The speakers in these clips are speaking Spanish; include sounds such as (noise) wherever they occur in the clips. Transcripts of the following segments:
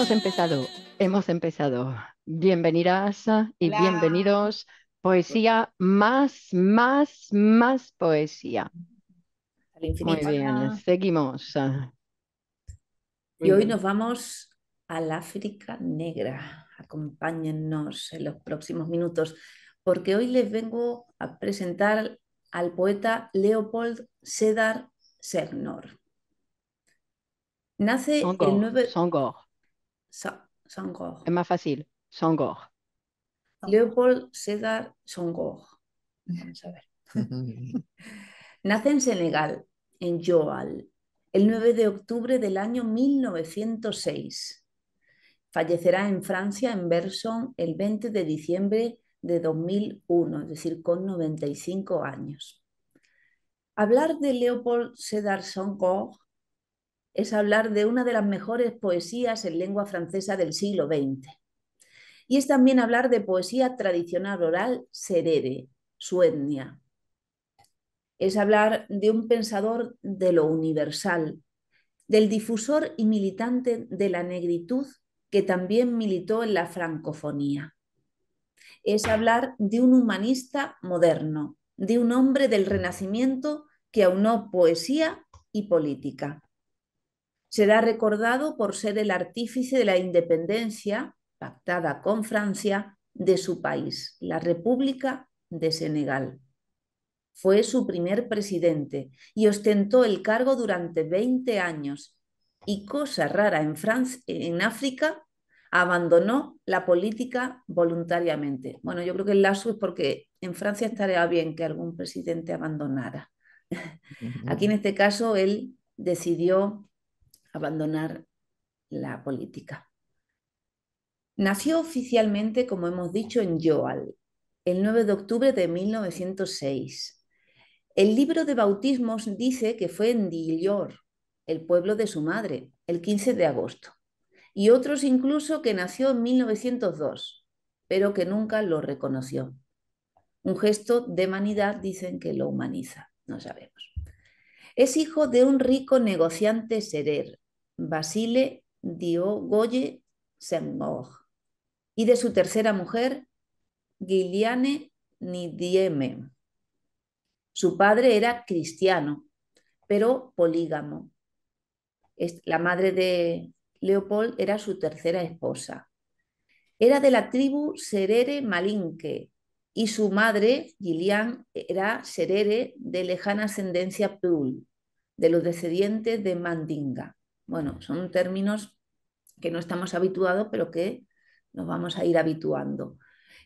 Hemos empezado, hemos empezado. Bienvenidas y bienvenidos. Poesía más, más, más poesía. Muy bien, seguimos. Y hoy nos vamos al África Negra. Acompáñennos en los próximos minutos, porque hoy les vengo a presentar al poeta Leopold Sedar Sernor. Nace en el 9... Es más fácil. Sangor. Leopold Sedar Sangor. Vamos (laughs) Nace en Senegal, en Joal, el 9 de octubre del año 1906. Fallecerá en Francia, en Berson, el 20 de diciembre de 2001, es decir, con 95 años. Hablar de Leopold Sedar Senghor es hablar de una de las mejores poesías en lengua francesa del siglo XX. Y es también hablar de poesía tradicional oral serere, su etnia. Es hablar de un pensador de lo universal, del difusor y militante de la negritud que también militó en la francofonía. Es hablar de un humanista moderno, de un hombre del Renacimiento que aunó poesía y política. Será recordado por ser el artífice de la independencia, pactada con Francia, de su país, la República de Senegal. Fue su primer presidente y ostentó el cargo durante 20 años y, cosa rara en, en África, abandonó la política voluntariamente. Bueno, yo creo que el lazo es porque en Francia estaría bien que algún presidente abandonara. (laughs) Aquí en este caso él decidió abandonar la política. Nació oficialmente, como hemos dicho, en Joal, el 9 de octubre de 1906. El libro de bautismos dice que fue en Dillor, el pueblo de su madre, el 15 de agosto, y otros incluso que nació en 1902, pero que nunca lo reconoció. Un gesto de humanidad dicen que lo humaniza, no sabemos. Es hijo de un rico negociante serer, Basile Diogoye Senghor, y de su tercera mujer, Giliane Nidieme. Su padre era cristiano, pero polígamo. La madre de Leopold era su tercera esposa. Era de la tribu Serere Malinque y su madre, Gillian, era Serere de lejana ascendencia Pul de los descendientes de Mandinga. Bueno, son términos que no estamos habituados, pero que nos vamos a ir habituando.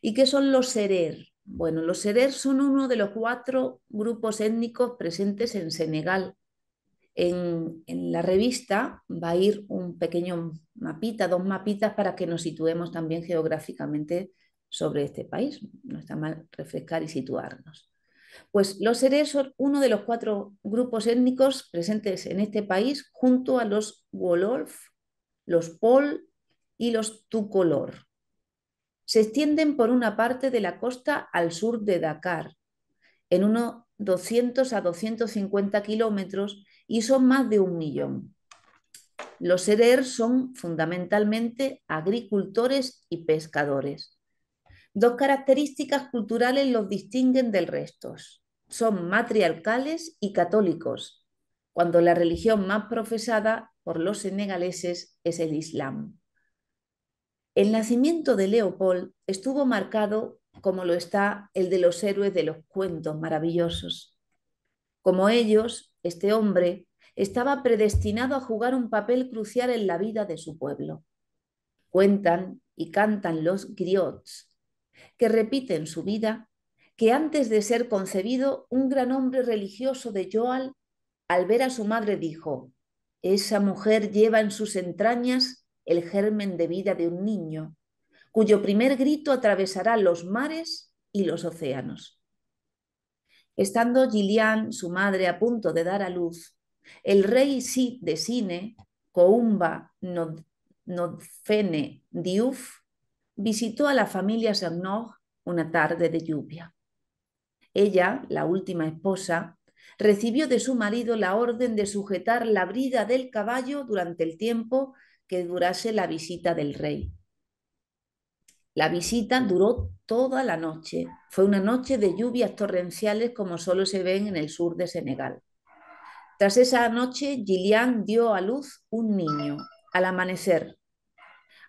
¿Y qué son los Serer? Bueno, los Serer son uno de los cuatro grupos étnicos presentes en Senegal. En, en, la revista va a ir un pequeño mapita, dos mapitas para que nos situemos también geográficamente sobre este país. No está mal refrescar y situarnos. Pues los herés son uno de los cuatro grupos étnicos presentes en este país junto a los Wolof, los Pol y los Tucolor. Se extienden por una parte de la costa al sur de Dakar, en unos 200 a 250 kilómetros y son más de un millón. Los Erer son fundamentalmente agricultores y pescadores. Dos características culturales los distinguen del resto. Son matriarcales y católicos, cuando la religión más profesada por los senegaleses es el Islam. El nacimiento de Leopold estuvo marcado como lo está el de los héroes de los cuentos maravillosos. Como ellos, este hombre estaba predestinado a jugar un papel crucial en la vida de su pueblo. Cuentan y cantan los griots que repite en su vida que antes de ser concebido, un gran hombre religioso de Joal, al ver a su madre, dijo, Esa mujer lleva en sus entrañas el germen de vida de un niño, cuyo primer grito atravesará los mares y los océanos. Estando Gillian, su madre, a punto de dar a luz, el rey de Sine, Coumba Nodfene Diuf, visitó a la familia Sagnog una tarde de lluvia. Ella, la última esposa, recibió de su marido la orden de sujetar la brida del caballo durante el tiempo que durase la visita del rey. La visita duró toda la noche. Fue una noche de lluvias torrenciales como solo se ven en el sur de Senegal. Tras esa noche, Gillian dio a luz un niño al amanecer.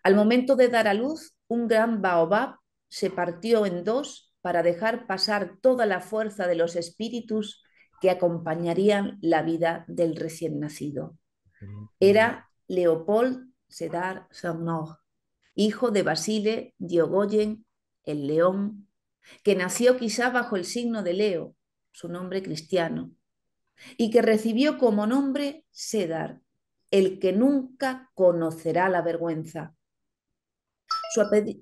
Al momento de dar a luz, un gran baobab se partió en dos para dejar pasar toda la fuerza de los espíritus que acompañarían la vida del recién nacido. Mm, Era mm. Leopold Sedar Cernor, hijo de Basile Diogoyen el León, que nació quizá bajo el signo de Leo, su nombre cristiano, y que recibió como nombre Sedar, el que nunca conocerá la vergüenza,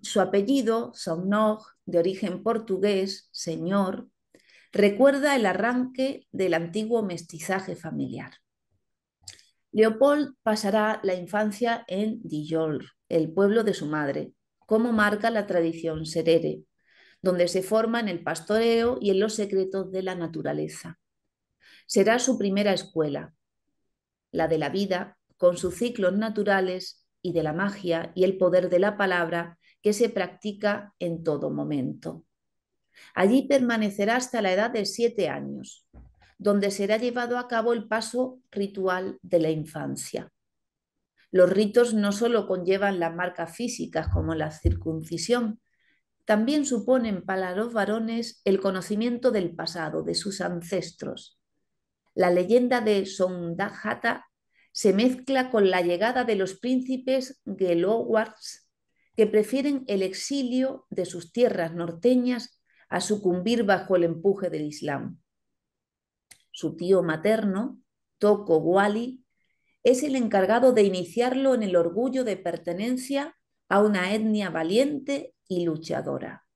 su, apellido, Sonog, de origen portugués, señor, recuerda el arranque del antiguo mestizaje familiar. Leopold pasará la infancia en Dijol, el pueblo de su madre, como marca la tradición serere, donde se forma en el pastoreo y en los secretos de la naturaleza. Será su primera escuela, la de la vida, con sus ciclos naturales y de la magia y el poder de la palabra que se practica en todo momento. Allí permanecerá hasta la edad de siete años, donde será llevado a cabo el paso ritual de la infancia. Los ritos no solo conllevan las marcas físicas como la circuncisión, también suponen para los varones el conocimiento del pasado, de sus ancestros. La leyenda de Sondajata se mezcla con la llegada de los príncipes Gelowars, que prefieren el exilio de sus tierras norteñas a sucumbir bajo el empuje del Islam. Su tío materno, Toko Wali, es el encargado de iniciarlo en el orgullo de pertenencia a una etnia valiente y luchadora.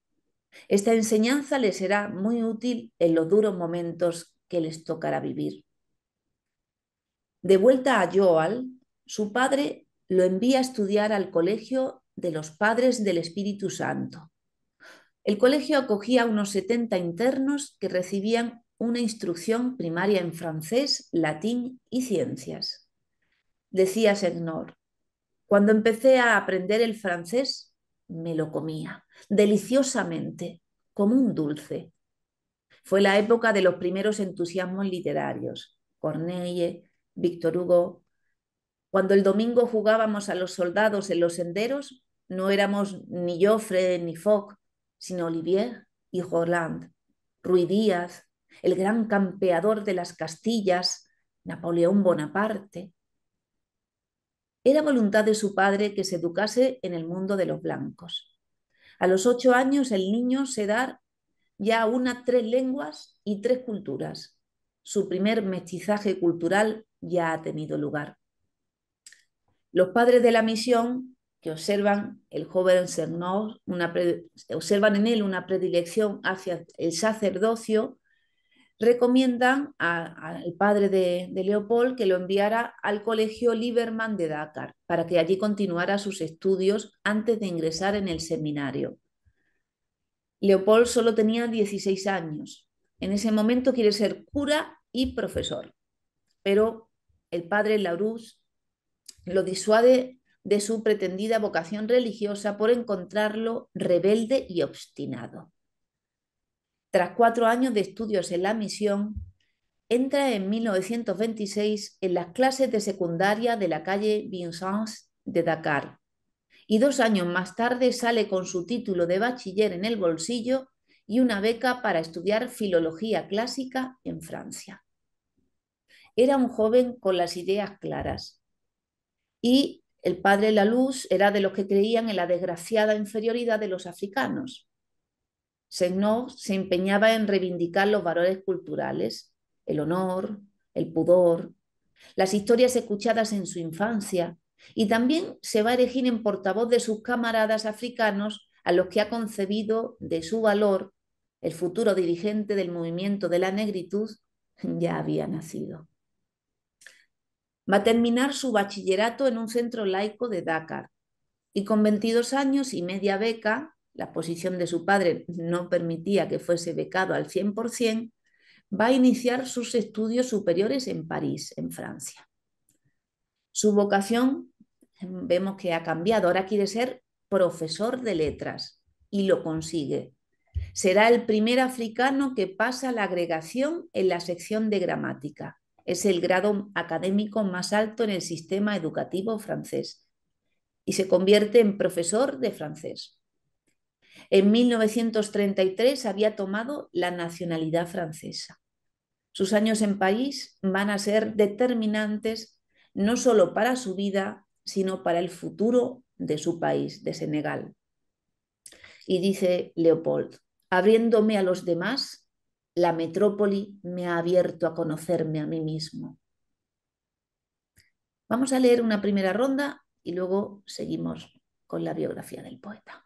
Esta enseñanza le será muy útil en los duros momentos que les tocará vivir. De vuelta a Joal, su padre lo envía a estudiar al colegio de los padres del Espíritu Santo. El colegio acogía a unos 70 internos que recibían una instrucción primaria en francés, latín y ciencias. Decía Segnor, cuando empecé a aprender el francés, me lo comía, deliciosamente, como un dulce. Fue la época de los primeros entusiasmos literarios. Corneille, Víctor Hugo. Cuando el domingo jugábamos a los soldados en los senderos, no éramos ni Joffre ni Foch, sino Olivier y Roland, Ruy Díaz, el gran campeador de las Castillas, Napoleón Bonaparte. Era voluntad de su padre que se educase en el mundo de los blancos. A los ocho años el niño se da ya una tres lenguas y tres culturas. Su primer mestizaje cultural ya ha tenido lugar. Los padres de la misión que observan, el joven una observan en él una predilección hacia el sacerdocio, recomiendan al padre de, de, Leopold que lo enviara al colegio Lieberman de Dakar para que allí continuara sus estudios antes de ingresar en el seminario. Leopold solo tenía 16 años. En ese momento quiere ser cura y profesor, pero el padre Laurus lo disuade de su pretendida vocación religiosa por encontrarlo rebelde y obstinado. Tras cuatro años de estudios en la misión, entra en 1926 en las clases de secundaria de la calle Vincennes de Dakar y dos años más tarde sale con su título de bachiller en el bolsillo y una beca para estudiar filología clásica en Francia. Era un joven con las ideas claras. Y el padre la luz era de los que creían en la desgraciada inferioridad de los africanos. Senor se empeñaba en reivindicar los valores culturales, el honor, el pudor, las historias escuchadas en su infancia, y también se va a erigir en portavoz de sus camaradas africanos a los que ha concebido de su valor el futuro dirigente del movimiento de la negritud ya había nacido. Va a terminar su bachillerato en un centro laico de Dakar y con 22 años y media beca, la posición de su padre no permitía que fuese becado al 100%, va a iniciar sus estudios superiores en París, en Francia. Su vocación em, vemos que ha cambiado, ahora quiere ser profesor de letras y lo consigue. Será el primer africano que pasa la agregación en la sección de gramática es el grado académico más alto en el sistema educativo francés y se convierte en profesor de francés. En 1933 había tomado la nacionalidad francesa. Sus años en París van a ser determinantes no solo para su vida, sino para el futuro de su país, de Senegal. Y dice Leopold, abriéndome a los demás, la metrópoli me ha abierto a conocerme a mí mismo. Vamos a leer una primera ronda y luego seguimos con la biografía del poeta.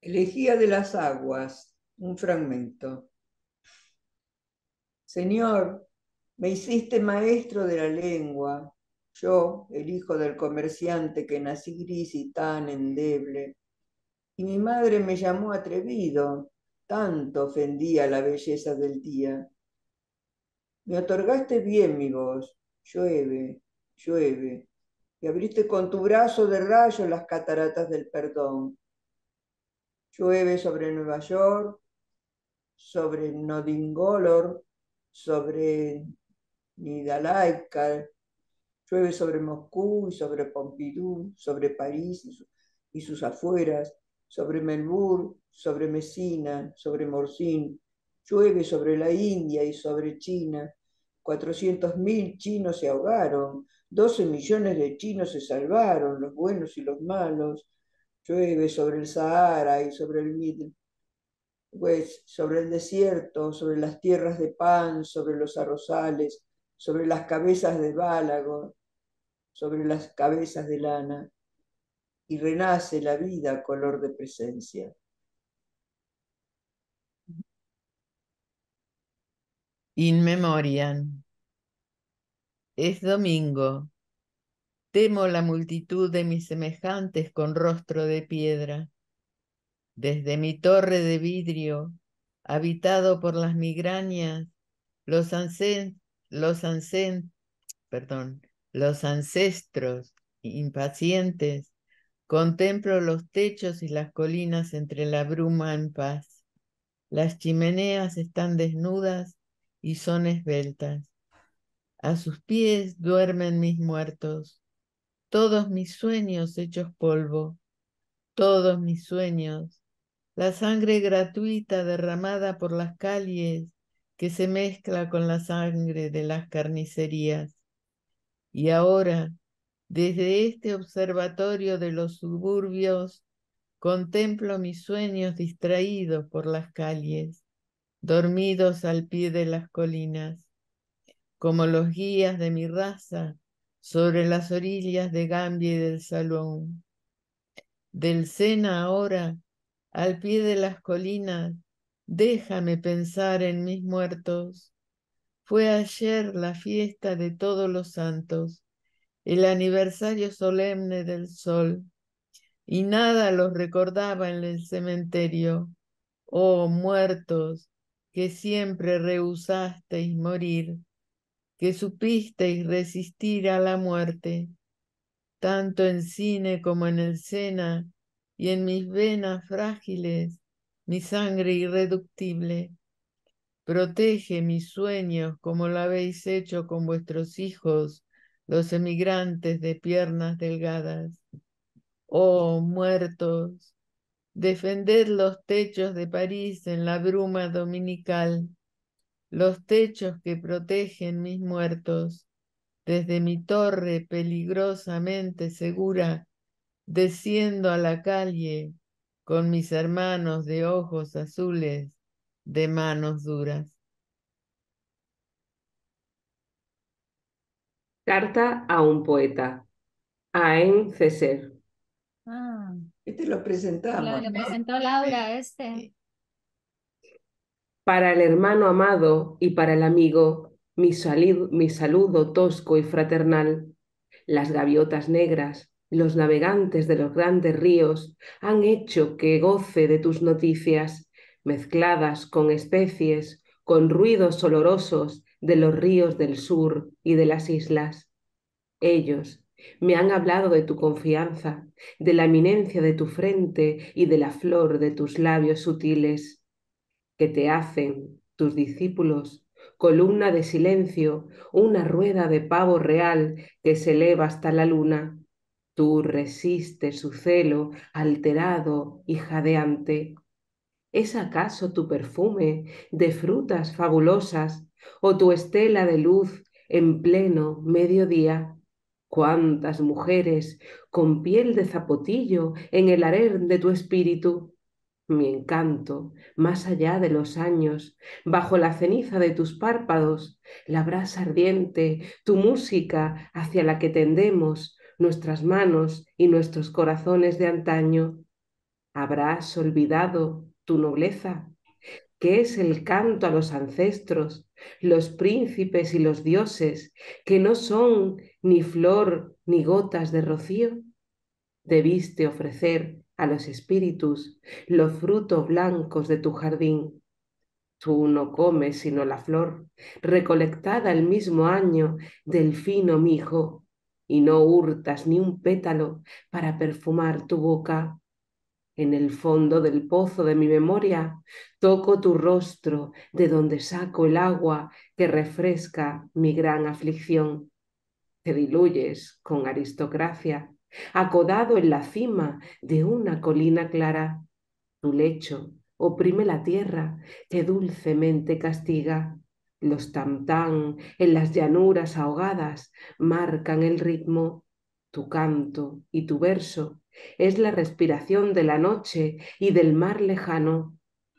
Elegía de las aguas, un fragmento. Señor, me hiciste maestro de la lengua, yo, el hijo del comerciante que nací gris y tan endeble. Y mi madre me llamó atrevido, tanto ofendía la belleza del día. Me otorgaste bien mi voz, llueve, llueve, y abriste con tu brazo de rayo las cataratas del perdón. Llueve sobre Nueva York, sobre Nodingolor, sobre Nidalaika, llueve sobre Moscú y sobre Pompidou, sobre París y, sus afueras, sobre Melbourne, sobre Messina, sobre Morcín, llueve sobre la India y sobre China. 400.000 chinos se ahogaron, 12 millones de chinos se salvaron, los buenos y los malos. Llueve sobre el Sahara y sobre el Middle pues, sobre el desierto, sobre las tierras de pan, sobre los arrozales, sobre las cabezas de bálago, sobre las cabezas de lana, y renace la vida color de presencia. In memoriam. Es domingo. Temo la multitud de mis semejantes con rostro de piedra. Desde mi torre de vidrio, habitado por las migrañas, los, los, perdón, los ancestros impacientes, contemplo los techos y las colinas entre la bruma en paz. Las chimeneas están desnudas y son esbeltas. A sus pies duermen mis muertos, todos mis sueños hechos polvo, todos mis sueños la sangre gratuita derramada por las calles que se mezcla con la sangre de las carnicerías. Y ahora, desde este observatorio de los suburbios, contemplo mis sueños distraídos por las calles, dormidos al pie de las colinas, como los guías de mi raza sobre las orillas de Gambia y del Salón. Del Sena ahora al pie de las colinas, déjame pensar en mis muertos. Fue ayer la fiesta de todos los santos, el aniversario solemne del sol, y nada los recordaba en el cementerio. Oh muertos, que siempre rehusasteis morir, que supisteis resistir a la muerte, tanto en cine como en el Sena, y en mis venas frágiles mi sangre irreductible. Protege mis sueños como lo habéis hecho con vuestros hijos, los emigrantes de piernas delgadas. Oh muertos, defended los techos de París en la bruma dominical, los techos que protegen mis muertos, desde mi torre peligrosamente segura desciendo a la calle con mis hermanos de ojos azules, de manos duras. Carta a un poeta, a en ah. Este lo presentamos. Lo, presentó Laura, este. Para el hermano amado y para el amigo, mi, mi saludo tosco y fraternal. Las gaviotas negras los navegantes de los grandes ríos han hecho que goce de tus noticias, mezcladas con especies, con ruidos olorosos de los ríos del sur y de las islas. Ellos me han hablado de tu confianza, de la eminencia de tu frente y de la flor de tus labios sutiles, que te hacen tus discípulos, columna de silencio, una rueda de pavo real que se eleva hasta la luna, Tú resistes su celo alterado y jadeante. ¿Es acaso tu perfume de frutas fabulosas o tu estela de luz en pleno mediodía? ¿Cuántas mujeres con piel de zapotillo en el harén de tu espíritu? Mi encanto, más allá de los años, bajo la ceniza de tus párpados, la brasa ardiente, tu música hacia la que tendemos, nuestras manos y nuestros corazones de antaño, habrás olvidado tu nobleza, que es el canto a los ancestros, los príncipes y los dioses, que no son ni flor ni gotas de rocío. Debiste ofrecer a los espíritus los frutos blancos de tu jardín. Tú no comes sino la flor, recolectada el mismo año del fino mijo y no hurtas ni un pétalo para perfumar tu boca. En el fondo del pozo de mi memoria toco tu rostro de donde saco el agua que refresca mi gran aflicción. Te diluyes con aristocracia, acodado en la cima de una colina clara. Tu lecho oprime la tierra que dulcemente castiga. Los tamtán en las llanuras ahogadas marcan el ritmo, tu canto y tu verso. Es la respiración de la noche y del mar lejano.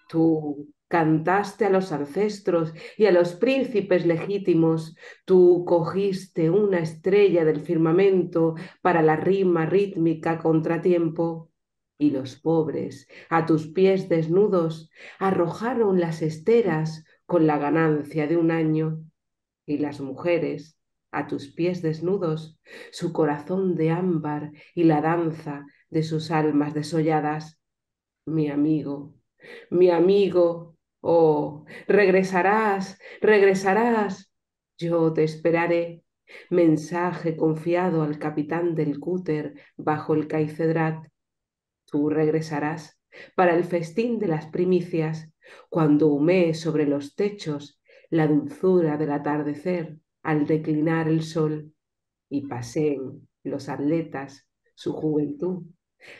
Tú cantaste a los ancestros y a los príncipes legítimos. Tú cogiste una estrella del firmamento para la rima rítmica contratiempo. Y los pobres, a tus pies desnudos, arrojaron las esteras con la ganancia de un año, y las mujeres, a tus pies desnudos, su corazón de ámbar y la danza de sus almas desolladas. Mi amigo, mi amigo, oh, regresarás, regresarás, yo te esperaré. Mensaje confiado al capitán del cúter bajo el caicedrat. Tú regresarás para el festín de las primicias cuando humee sobre los techos la dulzura del atardecer al declinar el sol y paseen los atletas su juventud,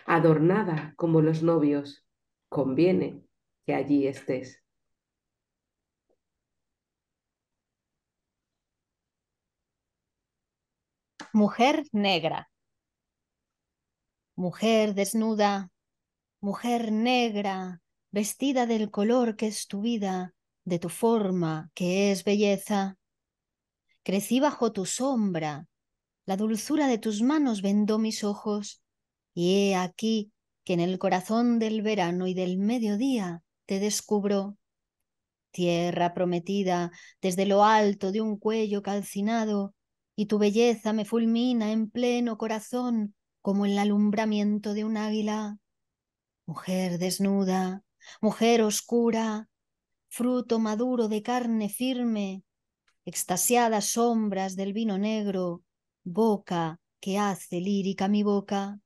adornada como los novios, conviene que allí estés. Mujer negra. Mujer desnuda, mujer negra, vestida del color que es tu vida, de tu forma que es belleza. Crecí bajo tu sombra, la dulzura de tus manos vendó mis ojos, y he aquí que en el corazón del verano y del mediodía te descubro. Tierra prometida, desde lo alto de un cuello calcinado, y tu belleza me fulmina en pleno corazón como el alumbramiento de un águila. Mujer desnuda, mujer oscura, fruto maduro de carne firme, extasiadas sombras del vino negro, boca que hace lírica mi boca,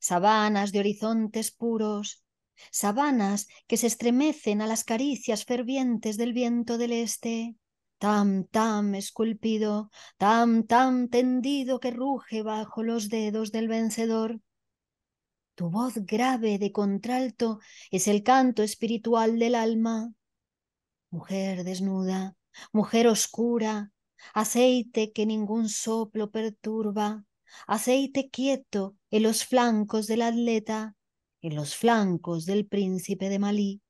sabanas de horizontes puros, sabanas que se estremecen a las caricias fervientes del viento del este, tam tam esculpido, tam tam tendido que ruge bajo los dedos del vencedor, tu voz grave de contralto es el canto espiritual del alma. Mujer desnuda, mujer oscura, aceite que ningún soplo perturba, aceite quieto en los flancos del atleta, en los flancos del príncipe de Malí.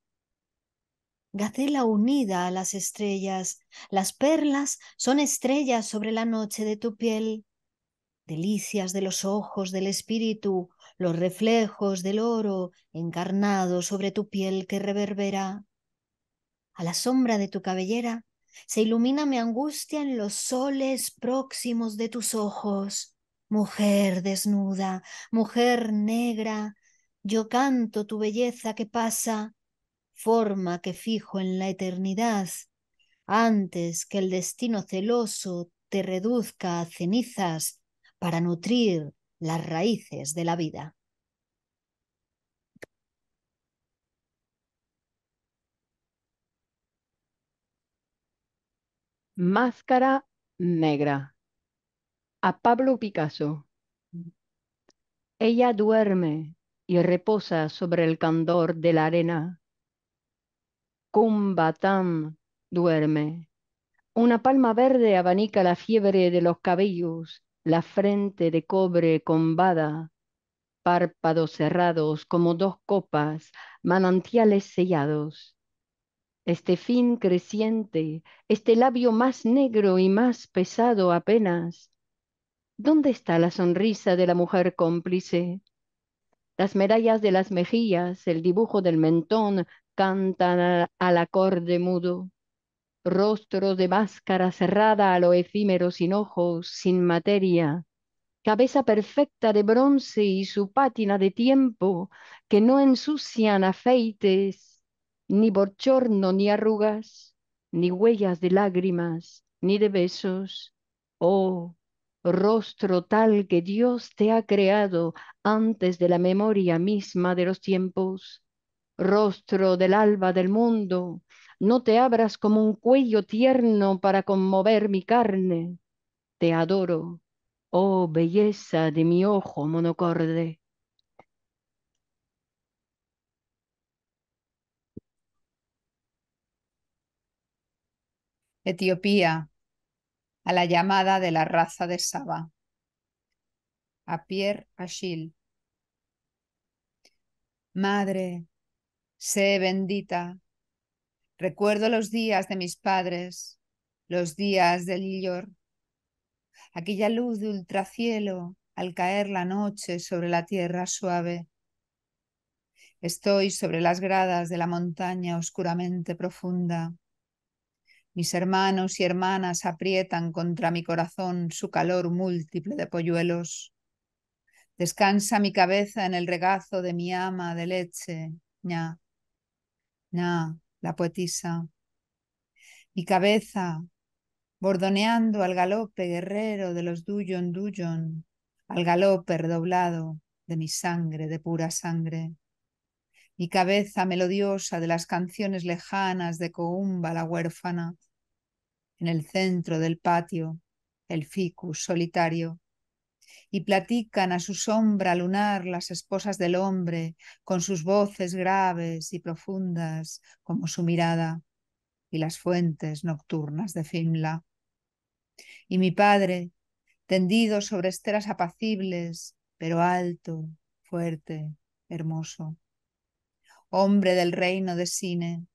Gacela unida a las estrellas, las perlas son estrellas sobre la noche de tu piel, delicias de los ojos del espíritu, los reflejos del oro encarnado sobre tu piel que reverbera. A la sombra de tu cabellera se ilumina mi angustia en los soles próximos de tus ojos. Mujer desnuda, mujer negra, yo canto tu belleza que pasa, forma que fijo en la eternidad, antes que el destino celoso te reduzca a cenizas para nutrir las raíces de la vida. Máscara negra. A Pablo Picasso. Ella duerme y reposa sobre el candor de la arena. Kumbatam duerme. Una palma verde abanica la fiebre de los cabellos la frente de cobre combada, párpados cerrados como dos copas, manantiales sellados. Este fin creciente, este labio más negro y más pesado apenas. ¿Dónde está la sonrisa de la mujer cómplice? Las medallas de las mejillas, el dibujo del mentón cantan al, al acorde mudo. Rostro de máscara cerrada a lo efímero sin ojos, sin materia, cabeza perfecta de bronce y su pátina de tiempo que no ensucian afeites, ni borchorno, ni arrugas, ni huellas de lágrimas, ni de besos. Oh, rostro tal que Dios te ha creado antes de la memoria misma de los tiempos, rostro del alba del mundo, no te abras como un cuello tierno para conmover mi carne. Te adoro, oh belleza de mi ojo monocorde. Etiopía, a la llamada de la raza de Saba. A Pierre Achille. Madre, sé bendita Recuerdo los días de mis padres, los días del Illor. Aquella luz de ultracielo al caer la noche sobre la tierra suave. Estoy sobre las gradas de la montaña oscuramente profunda. Mis hermanos y hermanas aprietan contra mi corazón su calor múltiple de polluelos. Descansa mi cabeza en el regazo de mi ama de leche. ña, ña, la poetisa. Mi cabeza, bordoneando al galope guerrero de los Duyon Duyon, al galope redoblado de mi sangre, de pura sangre. Mi cabeza melodiosa de las canciones lejanas de Coumba la huérfana. En el centro del patio, el ficus solitario, y platican a su sombra lunar las esposas del hombre con sus voces graves y profundas como su mirada y las fuentes nocturnas de Fimla. Y mi padre, tendido sobre esteras apacibles, pero alto, fuerte, hermoso, hombre del reino de cine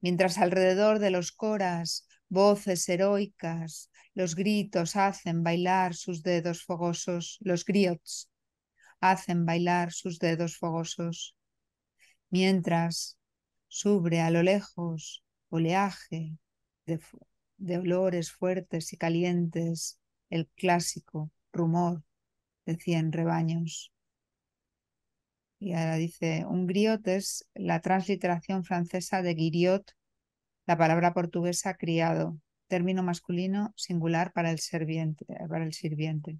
mientras alrededor de los coras voces heroicas los gritos hacen bailar sus dedos fogosos, los griots hacen bailar sus dedos fogosos. Mientras sube a lo lejos oleaje de, olores fuertes y calientes el clásico rumor de cien rebaños. Y ahora dice, un griot es la transliteración francesa de griot, la palabra portuguesa criado término masculino singular para el, para el sirviente.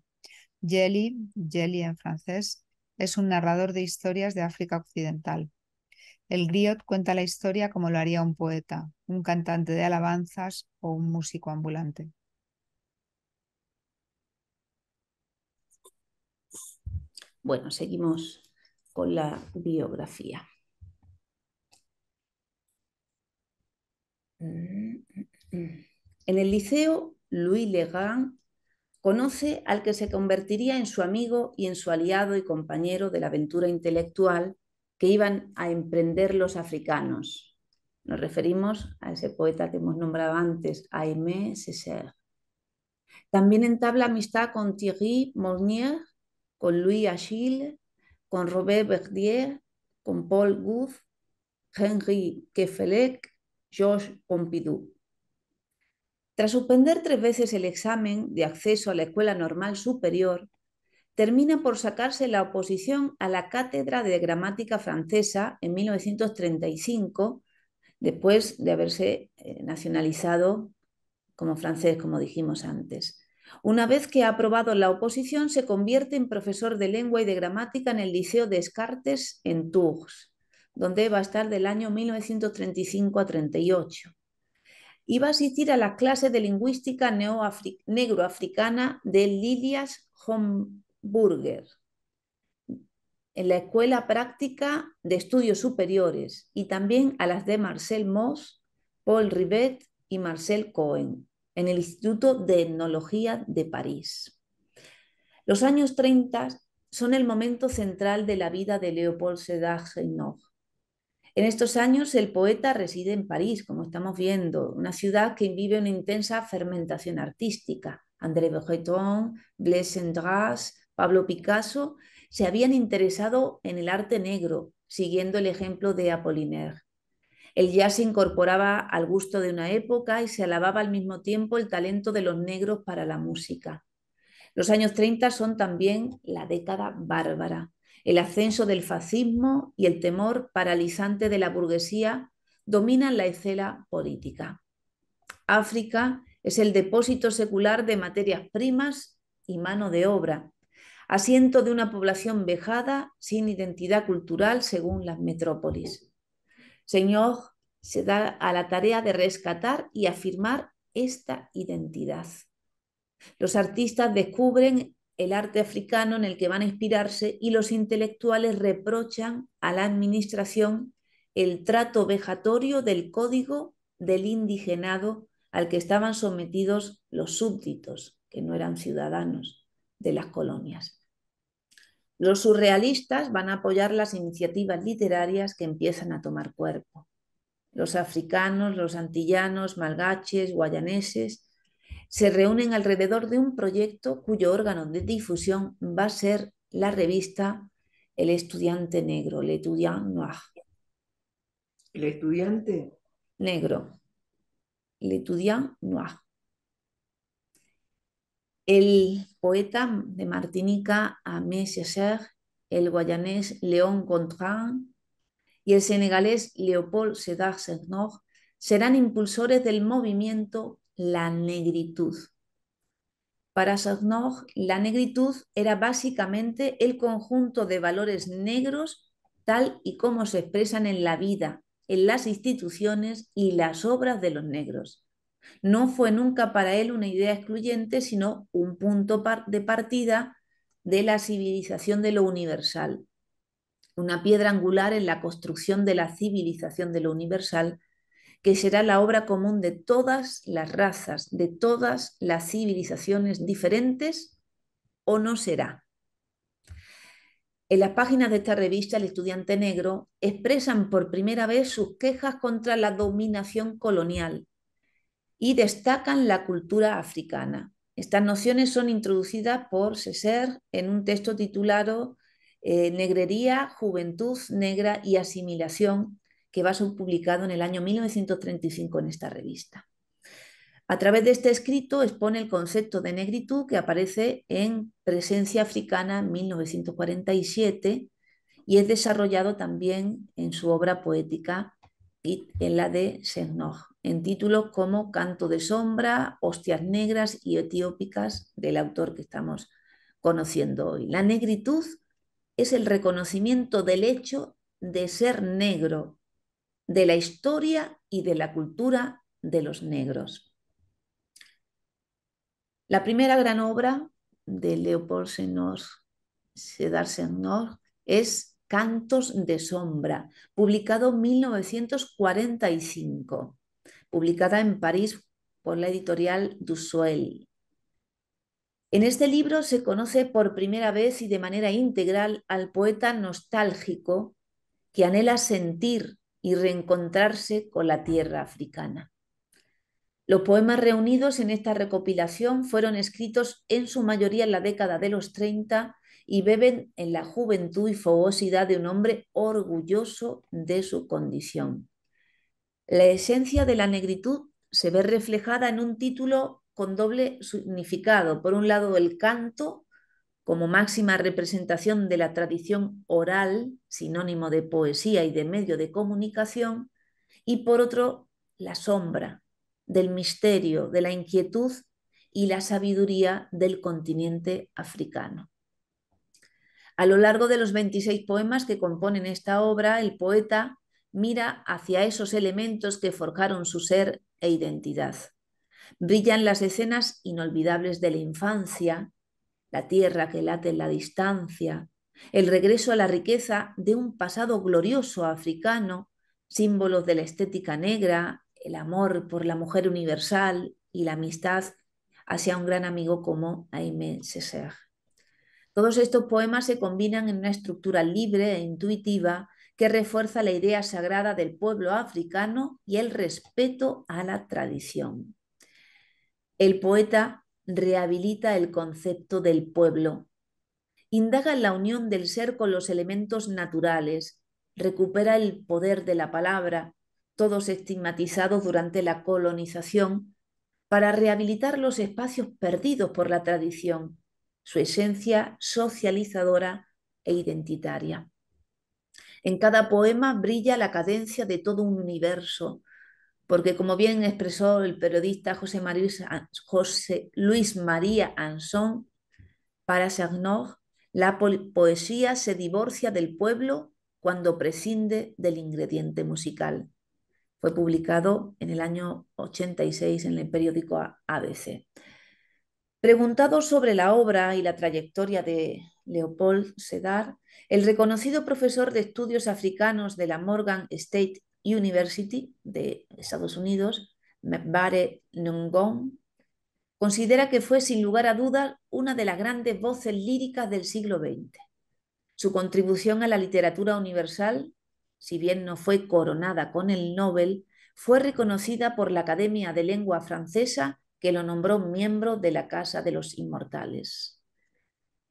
Jelly, Jelly en francés, es un narrador de historias de África Occidental. El griot cuenta la historia como lo haría un poeta, un cantante de alabanzas o un músico ambulante. Bueno, seguimos con la biografía. Mm, mm, mm. En el liceo, Louis Legrand conoce al que se convertiría en su amigo y en su aliado y compañero de la aventura intelectual que iban a emprender los africanos. Nos referimos a ese poeta que hemos nombrado antes, Aimé Césaire. También entabla amistad con Thierry Mornier, con Louis Achille, con Robert Verdier, con Paul Gouff, Henri Kefelec, Georges Pompidou. Tras suspender tres veces el examen de acceso a la Escuela Normal Superior, termina por sacarse la oposición a la Cátedra de Gramática Francesa en 1935, después de haberse eh, nacionalizado como francés, como dijimos antes. Una vez que ha aprobado la oposición, se convierte en profesor de lengua y de gramática en el Liceo Descartes en Tours, donde va a estar del año 1935 a 38. Iba a asistir a la clase de lingüística negroafricana de Lilias Homburger en la Escuela Práctica de Estudios Superiores y también a las de Marcel Moss, Paul Rivet y Marcel Cohen en el Instituto de Etnología de París. Los años 30 son el momento central de la vida de Leopold Sedar en estos años el poeta reside en París, como estamos viendo, una ciudad que vive una intensa fermentación artística. André Breton, Blaise Andras, Pablo Picasso se habían interesado en el arte negro, siguiendo el ejemplo de Apollinaire. El jazz se incorporaba al gusto de una época y se alababa al mismo tiempo el talento de los negros para la música. Los años 30 son también la década bárbara. El ascenso del fascismo y el temor paralizante de la burguesía dominan la escena política. África es el depósito secular de materias primas y mano de obra, asiento de una población vejada sin identidad cultural según las metrópolis. Señor se da a la tarea de rescatar y afirmar esta identidad. Los artistas descubren el arte africano en el que van a inspirarse y los intelectuales reprochan a la administración el trato vejatorio del código del indigenado al que estaban sometidos los súbditos, que no eran ciudadanos de las colonias. Los surrealistas van a apoyar las iniciativas literarias que empiezan a tomar cuerpo. Los africanos, los antillanos, malgaches, guayaneses, se reúnen alrededor de un proyecto cuyo órgano de difusión va a ser la revista El Estudiante Negro, El Noir. ¿El estudiante? Negro. El Noir. El poeta de Martinica, Amé Césaire, el guayanés Léon Contrain y el senegalés Leopold Sédar Senghor serán impulsores del movimiento la negritud. Para Sarnoff, la negritud era básicamente el conjunto de valores negros tal y como se expresan en la vida, en las instituciones y las obras de los negros. No fue nunca para él una idea excluyente, sino un punto de partida de la civilización de lo universal, una piedra angular en la construcción de la civilización de lo universal que será la obra común de todas las razas, de todas las civilizaciones diferentes, o no será. En las páginas de esta revista, El Estudiante Negro expresan por primera vez sus quejas contra la dominación colonial y destacan la cultura africana. Estas nociones son introducidas por César en un texto titulado eh, Negrería, Juventud Negra y Asimilación, que va a ser publicado en el año 1935 en esta revista. A través de este escrito expone el concepto de negritud que aparece en Presencia Africana 1947 y es desarrollado también en su obra poética y en la de Senghor, en títulos como Canto de sombra, Hostias negras y etiópicas del autor que estamos conociendo hoy. La negritud es el reconocimiento del hecho de ser negro de la historia y de la cultura de los negros. La primera gran obra de Leopold Senor, Sedar es Cantos de Sombra, publicado en 1945, publicada en París por la editorial Dussel. En este libro se conoce por primera vez y de manera integral al poeta nostálgico que anhela sentir y reencontrarse con la tierra africana. Los poemas reunidos en esta recopilación fueron escritos en su mayoría en la década de los 30 y beben en la juventud y fogosidad de un hombre orgulloso de su condición. La esencia de la negritud se ve reflejada en un título con doble significado. Por un lado, el canto como máxima representación de la tradición oral, sinónimo de poesía y de medio de comunicación, y por otro, la sombra del misterio, de la inquietud y la sabiduría del continente africano. A lo largo de los 26 poemas que componen esta obra, el poeta mira hacia esos elementos que forjaron su ser e identidad. Brillan las escenas inolvidables de la infancia, la tierra que late en la distancia, el regreso a la riqueza de un pasado glorioso africano, símbolos de la estética negra, el amor por la mujer universal y la amistad hacia un gran amigo como Aimé Césaire. Todos estos poemas se combinan en una estructura libre e intuitiva que refuerza la idea sagrada del pueblo africano y el respeto a la tradición. El poeta rehabilita el concepto del pueblo. Indaga la unión del ser con los elementos naturales, recupera el poder de la palabra, todos estigmatizados durante la colonización, para rehabilitar los espacios perdidos por la tradición, su esencia socializadora e identitaria. En cada poema brilla la cadencia de todo un universo, porque como bien expresó el periodista José, Luis María Anson, para Sarnoff, la poesía se divorcia del pueblo cuando prescinde del ingrediente musical. Fue publicado en el año 86 en el periódico ABC. Preguntado sobre la obra y la trayectoria de Leopold Sedar, el reconocido profesor de estudios africanos de la Morgan State University de Estados Unidos, Mbare Nungon, considera que fue sin lugar a duda una de las grandes voces líricas del siglo XX. Su contribución a la literatura universal, si bien no fue coronada con el Nobel, fue reconocida por la Academia de Lengua Francesa, que lo nombró miembro de la Casa de los Inmortales.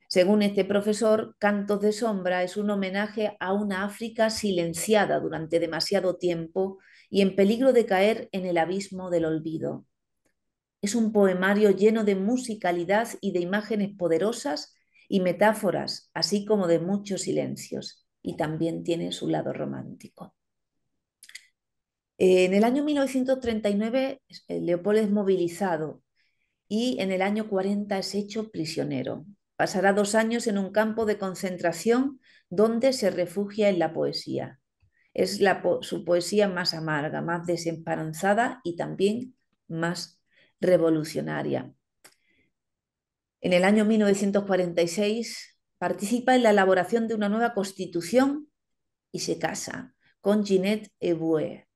Según este profesor, Cantos de Sombra es un homenaje a una África silenciada durante demasiado tiempo y en peligro de caer en el abismo del olvido. Es un poemario lleno de musicalidad y de imágenes poderosas y metáforas, así como de muchos silencios, y también tiene su lado romántico. En el año 1939, Leopoldo es movilizado y en el año 40 es hecho prisionero. Pasará dos años en un campo de concentración donde se refugia en la poesía. Es su poesía más amarga, más desemparanzada y también más revolucionaria. En el año 1946 participa en la elaboración de una nueva constitución y se casa con Ginette Eboué.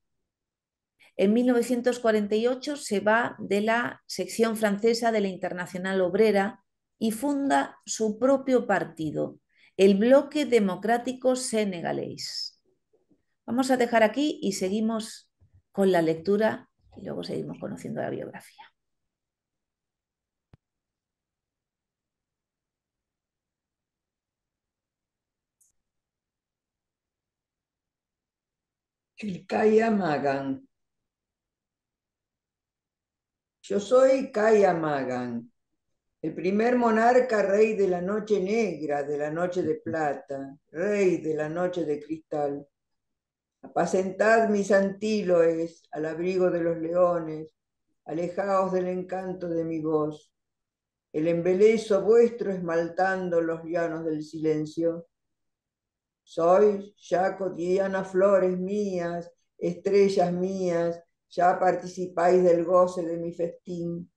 En 1948 se va de la sección francesa de la Internacional Obrera y funda su propio partido, el Bloque Democrático Senegalés. Vamos a dejar aquí y seguimos con la lectura y luego seguimos conociendo la biografía. El Kaya Magan. Yo soy Kaya Magan, el primer monarca, rey de la noche negra, de la noche de plata, rey de la noche de cristal. Apacentad mis antíloes al abrigo de los leones, alejaos del encanto de mi voz. El embelezo vuestro esmaltando los llanos del silencio. Sois ya cotidianas flores mías, estrellas mías, ya participáis del goce de mi festín.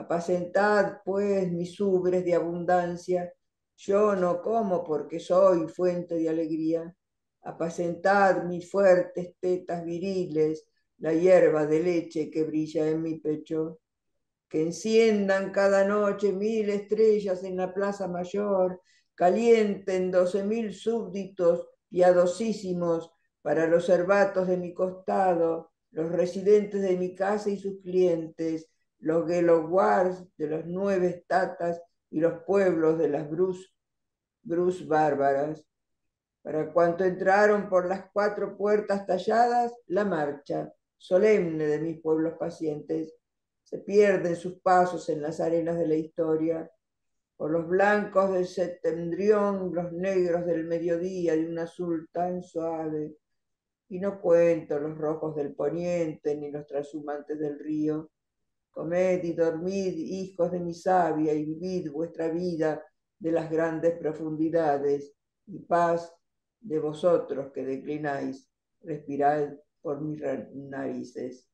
Apacentad pues mis ubres de abundancia, yo no como porque soy fuente de alegría. Apacentad mis fuertes tetas viriles, la hierba de leche que brilla en mi pecho. Que enciendan cada noche mil estrellas en la plaza mayor, calienten doce mil súbditos piadosísimos para los herbatos de mi costado, los residentes de mi casa y sus clientes, los Gelowars de los nueve estatas y los pueblos de las Brus, Brus bárbaras. Para cuanto entraron por las cuatro puertas talladas, la marcha solemne de mis pueblos pacientes. Se pierden sus pasos en las arenas de la historia. Por los blancos del septentrión, los negros del mediodía de un azul tan suave. Y no cuento los rojos del poniente ni los trashumantes del río Comed y dormid, hijos de mi sabia, y vivid vuestra vida de las grandes profundidades, y paz de vosotros que declináis, respirad por mis narices.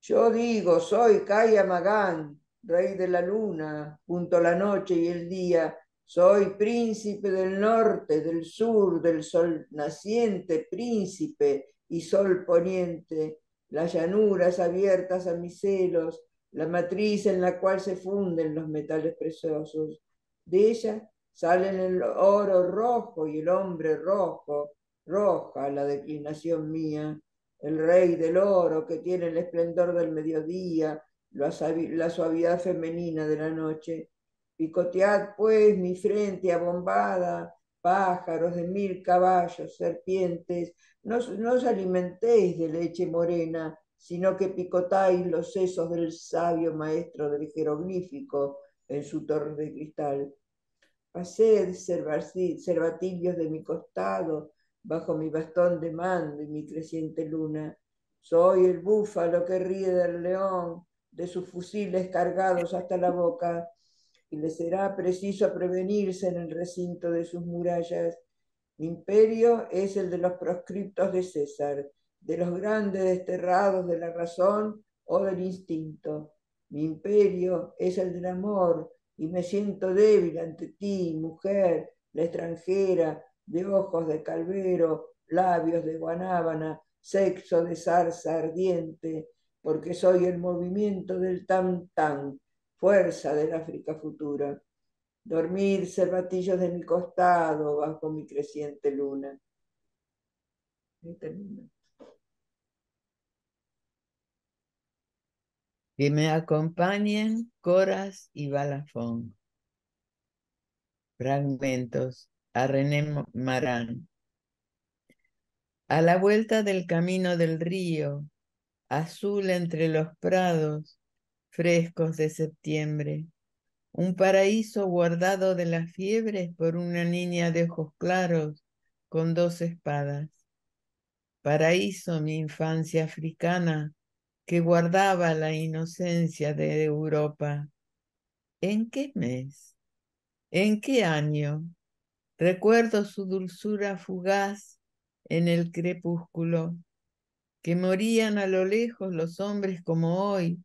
Yo digo, soy Kaya Magán, rey de la luna, junto a la noche y el día, soy príncipe del norte, del sur, del sol naciente, príncipe y sol poniente, las llanuras abiertas a mis celos, la matriz en la cual se funden los metales preciosos. De ella salen el oro rojo y el hombre rojo, roja la declinación mía, el rey del oro que tiene el esplendor del mediodía, la suavidad femenina de la noche. Picotead pues mi frente abombada, pájaros, de mil caballos, serpientes, no, os alimentéis de leche morena, sino que picotáis los sesos del sabio maestro del jeroglífico en su torre de cristal. Haced cervatillos de mi costado, bajo mi bastón de mando y mi creciente luna. Soy el búfalo que ríe del león, de sus fusiles cargados hasta la boca y le será preciso prevenirse en el recinto de sus murallas. Mi imperio es el de los proscriptos de César, de los grandes desterrados de la razón o del instinto. Mi imperio es el del amor, y me siento débil ante ti, mujer, la extranjera, de ojos de calvero, labios de guanábana, sexo de zarza ardiente, porque soy el movimiento del tan tan fuerza del África futura. Dormir cervatillos de mi costado bajo mi creciente luna. Este que me acompañen Coras y Balafón. Fragmentos a René Marán. A la vuelta del camino del río, azul entre los prados, frescos de septiembre, un paraíso guardado de las fiebres por una niña de ojos claros con dos espadas. Paraíso mi infancia africana que guardaba la inocencia de Europa. ¿En qué mes? ¿En qué año? Recuerdo su dulzura fugaz en el crepúsculo, que morían a lo lejos los hombres como hoy,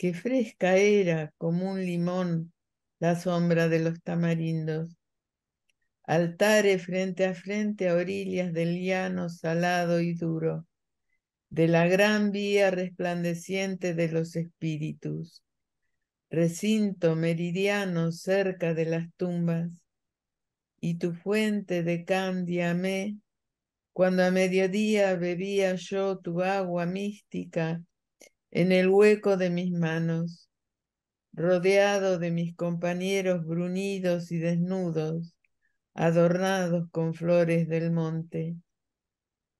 que fresca era como un limón la sombra de los tamarindos. Altare frente a frente a orillas del llano salado y duro, de la gran vía resplandeciente de los espíritus. Recinto meridiano cerca de las tumbas, y tu fuente de amé cuando a mediodía bebía yo tu agua mística en el hueco de mis manos, rodeado de mis compañeros brunidos y desnudos, adornados con flores del monte.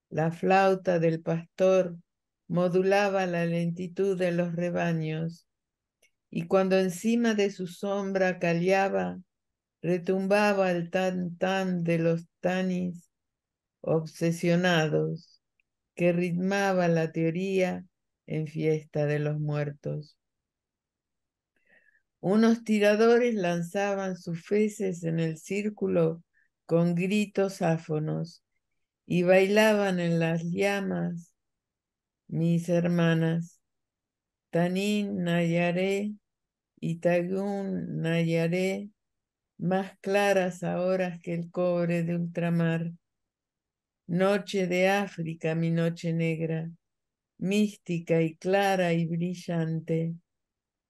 La flauta del pastor modulaba la lentitud de los rebaños, y cuando encima de su sombra callaba, retumbaba el tan tan de los tanis obsesionados, que ritmaba la teoría en fiesta de los muertos. Unos tiradores lanzaban sus feces en el círculo con gritos áfonos y bailaban en las llamas, mis hermanas, Tanín Nayaré y Tagún Nayaré, más claras ahora que el cobre de ultramar. Noche de África, mi noche negra, mística y clara y brillante,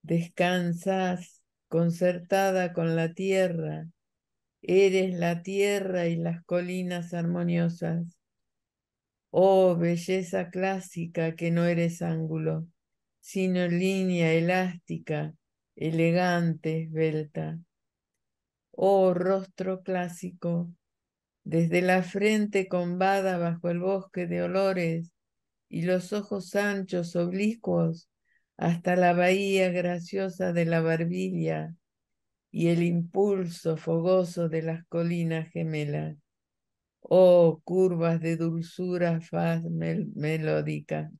descansas concertada con la tierra, eres la tierra y las colinas armoniosas. Oh belleza clásica que no eres ángulo, sino línea elástica, elegante, esbelta. Oh rostro clásico, desde la frente combada bajo el bosque de olores, y los ojos anchos, oblicuos, hasta la bahía graciosa de la barbilla y el impulso fogoso de las colinas gemelas. Oh, curvas de dulzura faz melódica.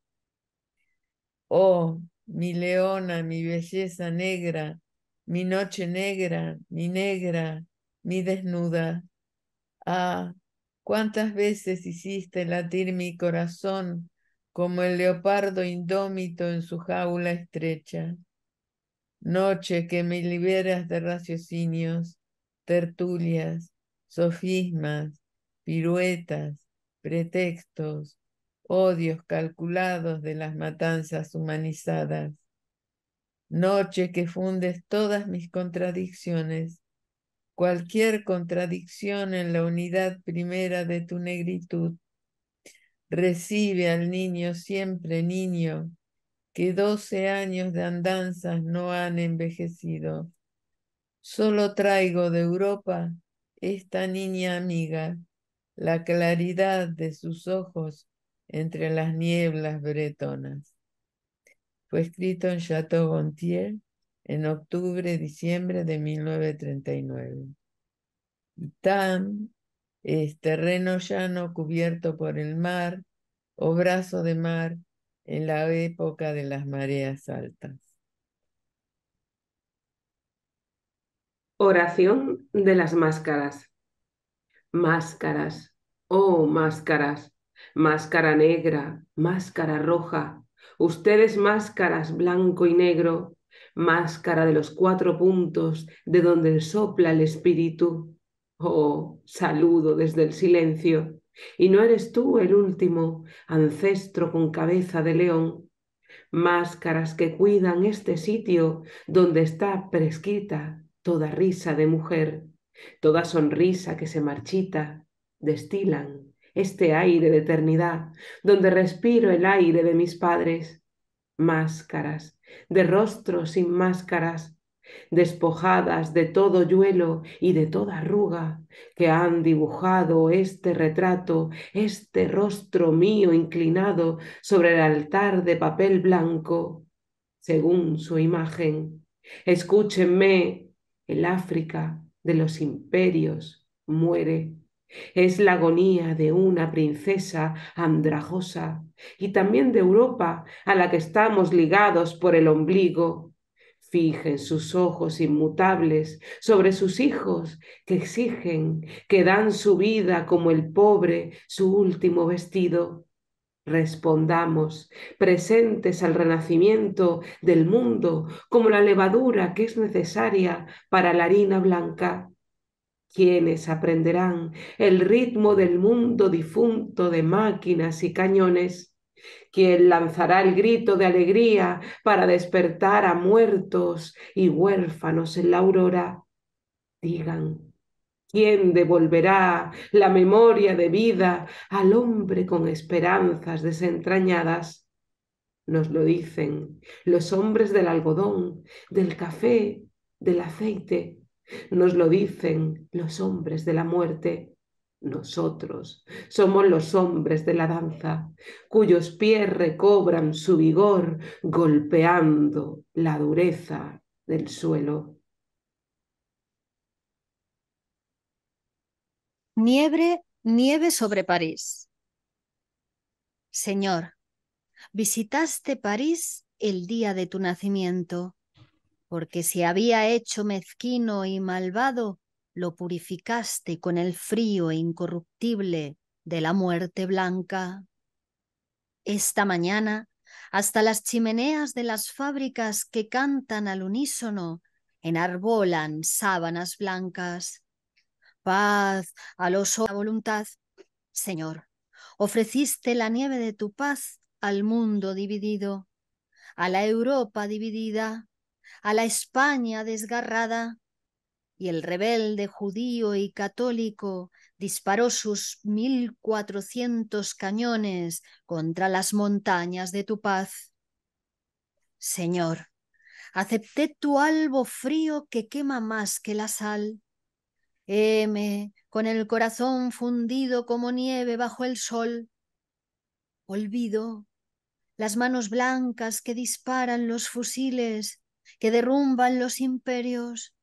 Oh, mi leona, mi belleza negra, mi noche negra, mi negra, mi desnuda. Ah, cuántas veces hiciste latir mi corazón como el leopardo indómito en su jaula estrecha. Noche que me liberas de raciocinios, tertulias, sofismas, piruetas, pretextos, odios calculados de las matanzas humanizadas. Noche que fundes todas mis contradicciones, cualquier contradicción en la unidad primera de tu negritud Recibe al niño siempre niño, que doce años de andanzas no han envejecido. Solo traigo de Europa esta niña amiga, la claridad de sus ojos entre las nieblas bretonas. Fue escrito en Chateau-Gontier en octubre-diciembre de 1939. Y es terreno llano cubierto por el mar o brazo de mar en la época de las mareas altas. Oración de las máscaras. Máscaras, oh máscaras, máscara negra, máscara roja, ustedes máscaras blanco y negro, máscara de los cuatro puntos de donde sopla el espíritu, Oh, saludo desde el silencio. Y no eres tú el último, ancestro con cabeza de león. Máscaras que cuidan este sitio donde está prescrita toda risa de mujer, toda sonrisa que se marchita, destilan este aire de eternidad, donde respiro el aire de mis padres. Máscaras, de rostro sin máscaras, despojadas de todo yuelo y de toda arruga, que han dibujado este retrato, este rostro mío inclinado sobre el altar de papel blanco, según su imagen. Escúchenme, el África de los imperios muere. Es la agonía de una princesa andrajosa y también de Europa a la que estamos ligados por el ombligo Fijen sus ojos inmutables sobre sus hijos que exigen, que dan su vida como el pobre su último vestido. Respondamos, presentes al renacimiento del mundo como la levadura que es necesaria para la harina blanca. Quienes aprenderán el ritmo del mundo difunto de máquinas y cañones ¿Quién lanzará el grito de alegría para despertar a muertos y huérfanos en la aurora. Digan, ¿quién devolverá la memoria de vida al hombre con esperanzas desentrañadas? Nos lo dicen los hombres del algodón, del café, del aceite. Nos lo dicen los hombres de la muerte. Nosotros somos los hombres de la danza, cuyos pies recobran su vigor golpeando la dureza del suelo. Nieve, nieve sobre París. Señor, visitaste París el día de tu nacimiento, porque se había hecho mezquino y malvado lo purificaste con el frío e incorruptible de la muerte blanca. Esta mañana, hasta las chimeneas de las fábricas que cantan al unísono enarbolan sábanas blancas. Paz a los la voluntad, Señor. Ofreciste la nieve de tu paz al mundo dividido, a la Europa dividida, a la España desgarrada, y el rebelde judío y católico disparó sus mil cuatrocientos cañones contra las montañas de tu paz. Señor, acepté tu albo frío que quema más que la sal. Heme con el corazón fundido como nieve bajo el sol. Olvido las manos blancas que disparan los fusiles, que derrumban los imperios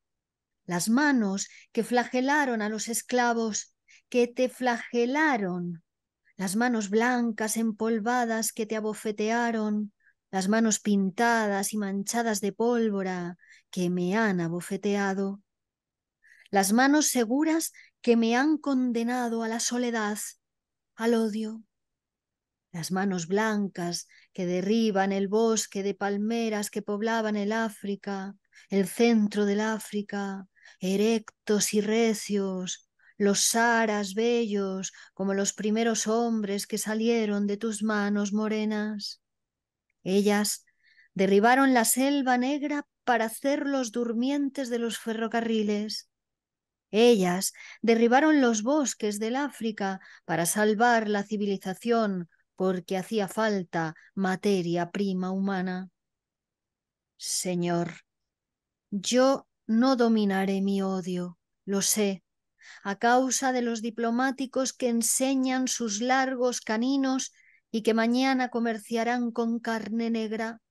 las manos que flagelaron a los esclavos, que te flagelaron, las manos blancas empolvadas que te abofetearon, las manos pintadas y manchadas de pólvora que me han abofeteado, las manos seguras que me han condenado a la soledad, al odio, las manos blancas que derriban el bosque de palmeras que poblaban el África, el centro del África, erectos y recios, los saras bellos como los primeros hombres que salieron de tus manos morenas. Ellas derribaron la selva negra para hacer los durmientes de los ferrocarriles. Ellas derribaron los bosques del África para salvar la civilización porque hacía falta materia prima humana. Señor, yo no dominaré mi odio, lo sé, a causa de los diplomáticos que enseñan sus largos caninos y que mañana comerciarán con carne negra.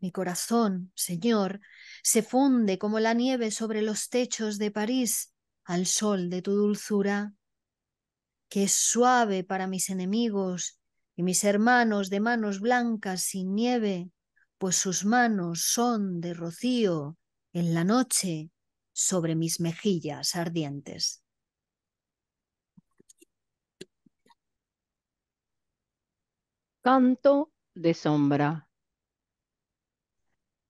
Mi corazón, Señor, se funde como la nieve sobre los techos de París al sol de tu dulzura, que es suave para mis enemigos y mis hermanos de manos blancas sin nieve, pues sus manos son de rocío en la noche sobre mis mejillas ardientes. Canto de sombra.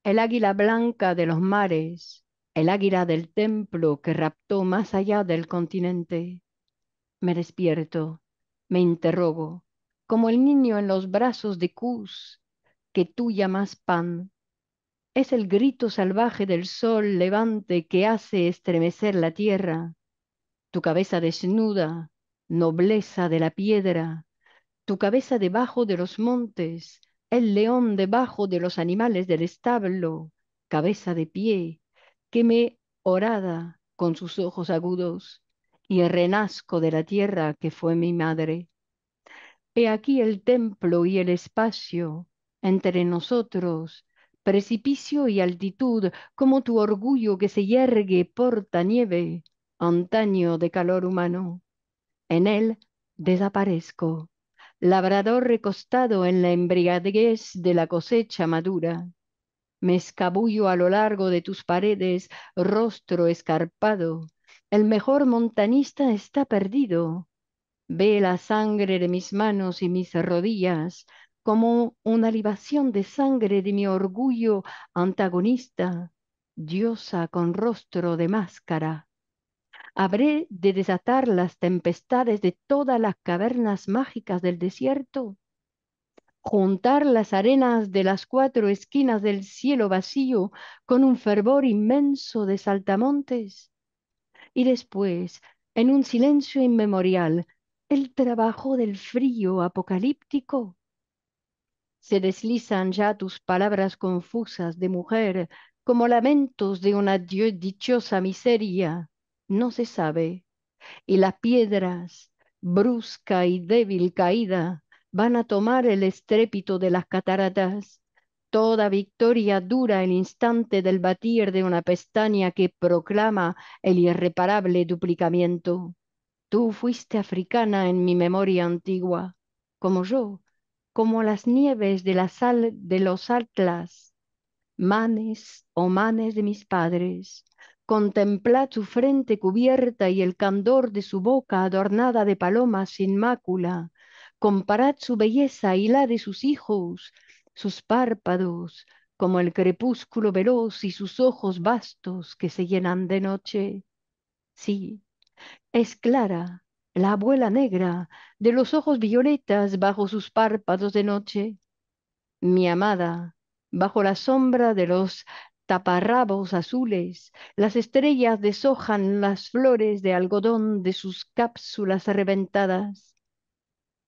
El águila blanca de los mares, el águila del templo que raptó más allá del continente. Me despierto, me interrogo, como el niño en los brazos de Cus, que tú llamas pan, es el grito salvaje del sol levante que hace estremecer la tierra, tu cabeza desnuda, nobleza de la piedra, tu cabeza debajo de los montes, el león debajo de los animales del establo, cabeza de pie, que me orada con sus ojos agudos, y el renazco de la tierra que fue mi madre. He aquí el templo y el espacio entre nosotros precipicio y altitud, como tu orgullo que se yergue porta nieve, antaño de calor humano. En él desaparezco, labrador recostado en la embriaguez de la cosecha madura. Me escabullo a lo largo de tus paredes, rostro escarpado. El mejor montanista está perdido. Ve la sangre de mis manos y mis rodillas, como una libación de sangre de mi orgullo antagonista, diosa con rostro de máscara. ¿Habré de desatar las tempestades de todas las cavernas mágicas del desierto? juntar las arenas de las cuatro esquinas del cielo vacío con un fervor inmenso de saltamontes. Y después, en un silencio inmemorial, el trabajo del frío apocalíptico se deslizan ya tus palabras confusas de mujer como lamentos de una dichosa miseria, no se sabe, y las piedras, brusca y débil caída, van a tomar el estrépito de las cataratas. Toda victoria dura el instante del batir de una pestaña que proclama el irreparable duplicamiento. Tú fuiste africana en mi memoria antigua, como yo, como las nieves de, la sal, de los atlas, manes, o manes de mis padres, contemplad su frente cubierta y el candor de su boca adornada de palomas sin mácula, comparad su belleza y la de sus hijos, sus párpados, como el crepúsculo veloz y sus ojos vastos que se llenan de noche. Sí, es clara, la abuela negra, de los ojos violetas bajo sus párpados de noche, mi amada, bajo la sombra de los taparrabos azules, las estrellas deshojan las flores de algodón de sus cápsulas reventadas.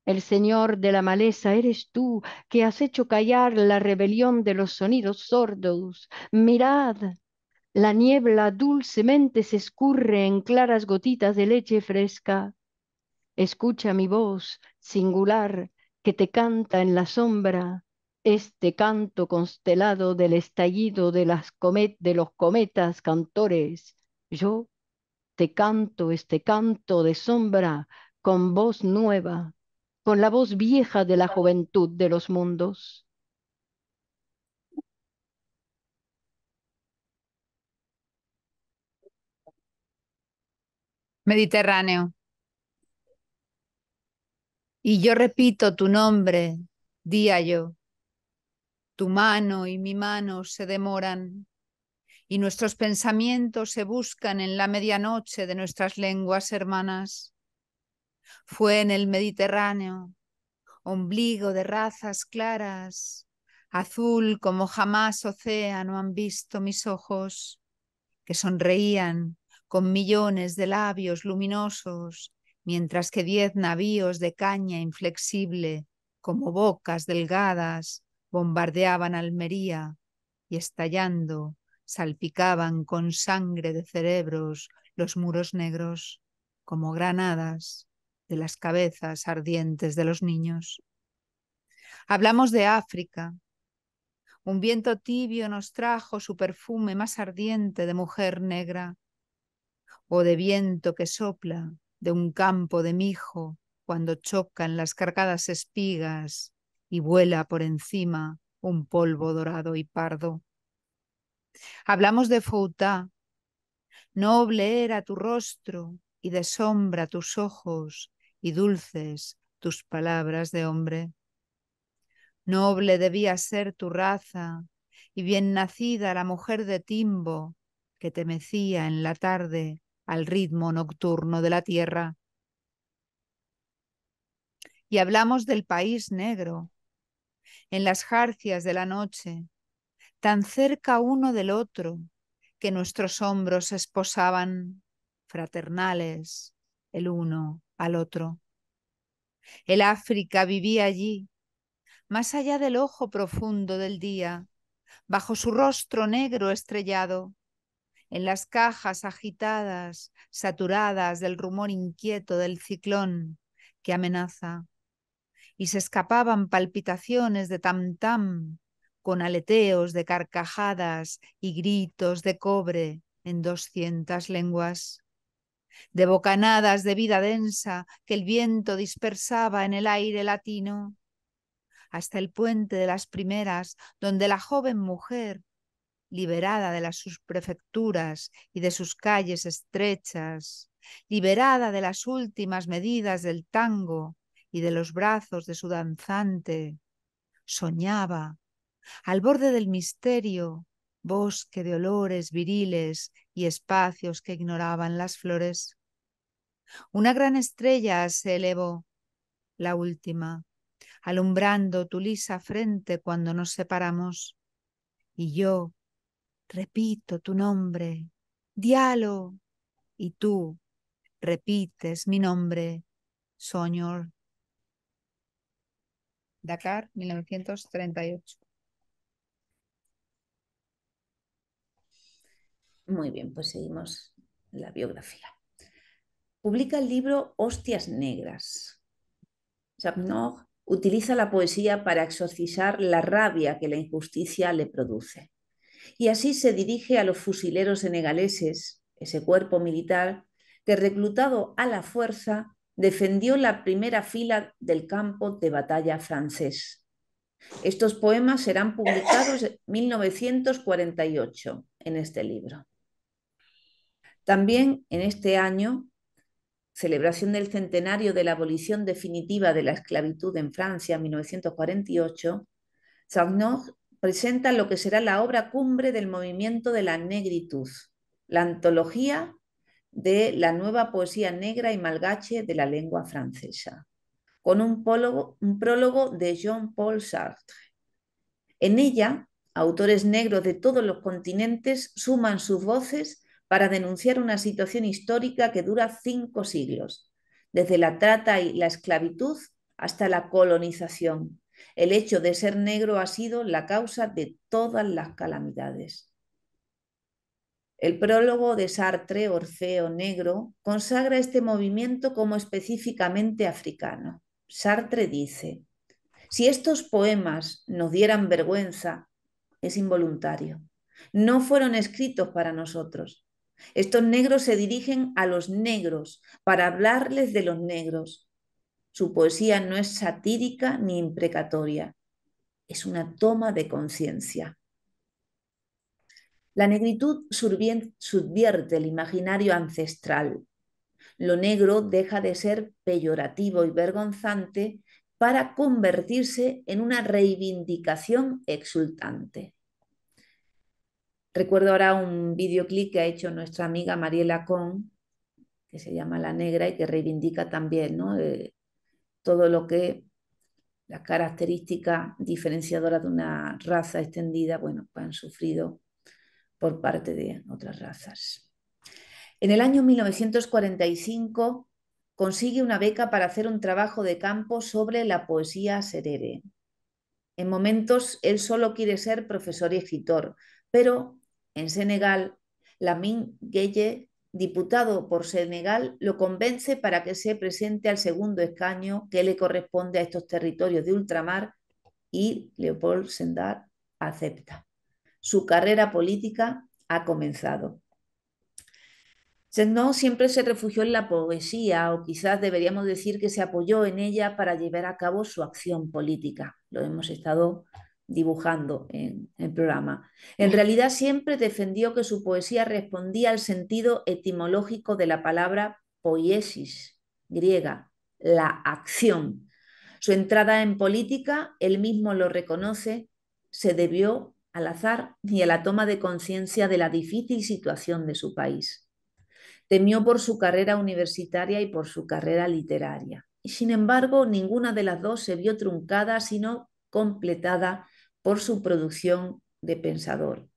El señor de la maleza eres tú que has hecho callar la rebelión de los sonidos sordos. Mirad, la niebla dulcemente se escurre en claras gotitas de leche fresca. Escucha mi voz singular que te canta en la sombra este canto constelado del estallido de, los cometas cantores. Yo te canto este canto de sombra con voz nueva, con la voz vieja de la juventud de los mundos. Mediterráneo. Y yo repito tu nombre, día yo. Tu mano y mi mano se demoran y nuestros pensamientos se buscan en la medianoche de nuestras lenguas hermanas. Fue en el Mediterráneo, ombligo de razas claras, azul como jamás océano han visto mis ojos, que sonreían con millones de labios luminosos mientras que diez navíos de caña inflexible, como bocas delgadas, bombardeaban Almería y estallando salpicaban con sangre de cerebros los muros negros, como granadas de las cabezas ardientes de los niños. Hablamos de África. Un viento tibio nos trajo su perfume más ardiente de mujer negra o de viento que sopla de un campo de mijo cuando chocan las cargadas espigas y vuela por encima un polvo dorado y pardo. Hablamos de Fouta. Noble era tu rostro y de sombra tus ojos y dulces tus palabras de hombre. Noble debía ser tu raza y bien nacida la mujer de Timbo que te mecía en la tarde al ritmo nocturno de la tierra. Y hablamos del país negro, en las jarcias de la noche, tan cerca uno del otro que nuestros hombros esposaban fraternales el uno al otro. El África vivía allí, más allá del ojo profundo del día, bajo su rostro negro estrellado, en las cajas agitadas, saturadas del rumor inquieto del ciclón que amenaza. Y se escapaban palpitaciones de tam-tam con aleteos de carcajadas y gritos de cobre en doscientas lenguas, de bocanadas de vida densa que el viento dispersaba en el aire latino, hasta el puente de las primeras, donde la joven mujer liberada de las sus prefecturas y de sus calles estrechas, liberada de las últimas medidas del tango y de los brazos de su danzante, soñaba, al borde del misterio, bosque de olores viriles y espacios que ignoraban las flores. Una gran estrella se elevó, la última, alumbrando tu lisa frente cuando nos separamos, y yo, repito tu nombre, diálogo, y tú repites mi nombre, soñor. Dakar, 1938. Muy bien, pues seguimos la biografía. Publica el libro Hostias Negras. utiliza la poesía para exorcizar la rabia que la injusticia le produce. Y así se dirige a los fusileros senegaleses, ese cuerpo militar que reclutado a la fuerza defendió la primera fila del campo de batalla francés. Estos poemas serán publicados en 1948 en este libro. También en este año, celebración del centenario de la abolición definitiva de la esclavitud en Francia, 1948, presenta lo que será la obra cumbre del movimiento de la negritud, la antología de la nueva poesía negra y malgache de la lengua francesa, con un, prólogo de Jean-Paul Sartre. En ella, autores negros de todos los continentes suman sus voces para denunciar una situación histórica que dura cinco siglos, desde la trata y la esclavitud hasta la colonización, el hecho de ser negro ha sido la causa de todas las calamidades. El prólogo de Sartre, Orfeo Negro, consagra este movimiento como específicamente africano. Sartre dice, si estos poemas nos dieran vergüenza, es involuntario. No fueron escritos para nosotros. Estos negros se dirigen a los negros para hablarles de los negros. Su poesía no es satírica ni imprecatoria, es una toma de conciencia. La negritud subvierte el imaginario ancestral. Lo negro deja de ser peyorativo y vergonzante para convertirse en una reivindicación exultante. Recuerdo ahora un videoclip que ha hecho nuestra amiga Mariela Con, que se llama La Negra y que reivindica también ¿no? Eh, todo lo que las características diferenciadoras de una raza extendida, bueno, pues han sufrido por parte de otras razas. En el año 1945 consigue una beca para hacer un trabajo de campo sobre la poesía serere. En momentos él solo quiere ser profesor y escritor, pero en Senegal, Lamin Gueye diputado por Senegal, lo convence para que se presente al segundo escaño que le corresponde a estos territorios de ultramar y Leopold Sendar acepta. Su carrera política ha comenzado. Sendón siempre se refugió en la poesía, o quizás deberíamos decir que se apoyó en ella para llevar a cabo su acción política. Lo hemos estado dibujando en el programa. En realidad siempre defendió que su poesía respondía al sentido etimológico de la palabra poiesis griega, la acción. Su entrada en política, él mismo lo reconoce, se debió al azar y a la toma de conciencia de la difícil situación de su país. Temió por su carrera universitaria y por su carrera literaria. Y sin embargo, ninguna de las dos se vio truncada, sino completada por su producción de pensador.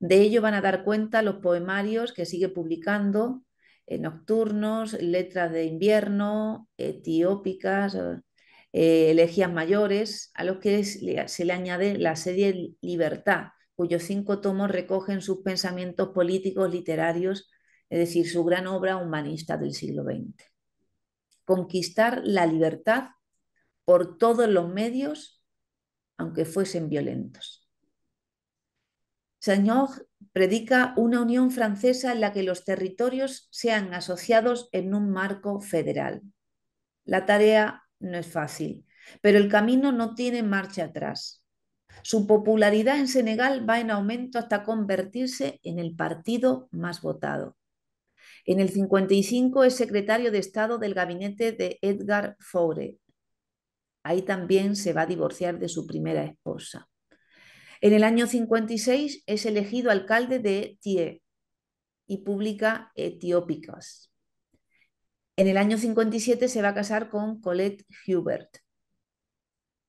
De ello van a dar cuenta los poemarios que sigue publicando, Nocturnos, Letras de Invierno, Etiópicas, eh, Elegías Mayores, a los que se le añade la serie Libertad, cuyos cinco tomos recogen sus pensamientos políticos, literarios, es decir, su gran obra humanista del siglo XX. Conquistar la libertad por todos los medios aunque fuesen violentos. Señor predica una unión francesa en la que los territorios sean asociados en un marco federal. La tarea no es fácil, pero el camino no tiene marcha atrás. Su popularidad en Senegal va en aumento hasta convertirse en el partido más votado. En el 55 es secretario de Estado del gabinete de Edgar Faure, Ahí también se va a divorciar de su primera esposa. En el año 56 es elegido alcalde de Tie y publica Etiópicas. En el año 57 se va a casar con Colette Hubert.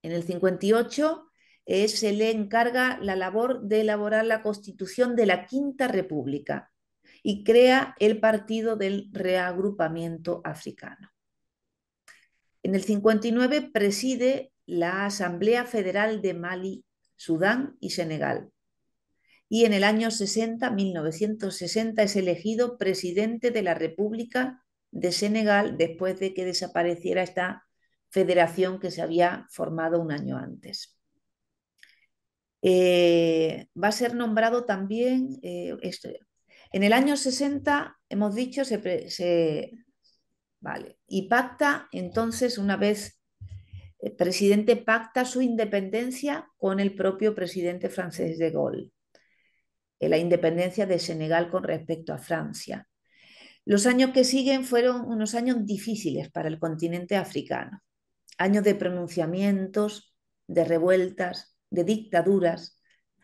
En el 58 eh, se le encarga la labor de elaborar la constitución de la Quinta República y crea el Partido del Reagrupamiento Africano. En el 59 preside la Asamblea Federal de Mali, Sudán y Senegal. Y en el año 60, 1960, es elegido presidente de la República de Senegal después de que desapareciera esta federación que se había formado un año antes. Eh, va a ser nombrado también, eh, en el año 60, hemos dicho, se y pacta, entonces, una vez el eh, presidente pacta su independencia con el propio presidente francés de Gaulle, la independencia de Senegal con respecto a Francia. Los años que siguen fueron unos años difíciles para el continente africano, años de pronunciamientos, de revueltas, de dictaduras.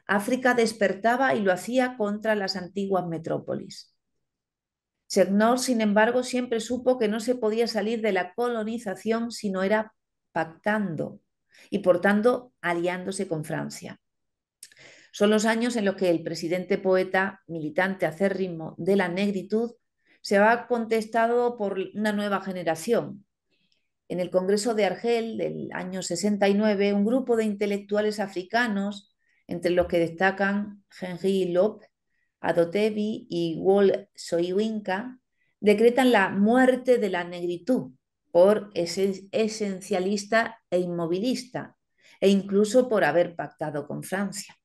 África despertaba y lo hacía contra las antiguas metrópolis. Segnor, sin embargo, siempre supo que no se podía salir de la colonización si no era pactando y, por tanto, aliándose con Francia. Son los años en los que el presidente poeta, militante acérrimo de la negritud, se va contestado por una nueva generación. En el Congreso de Argel del año 69, un grupo de intelectuales africanos, entre los que destacan Henry Lop, Adotevi y Wol Soyinka decretan la muerte de la negritud por esencialista e inmovilista e incluso por haber pactado con Francia.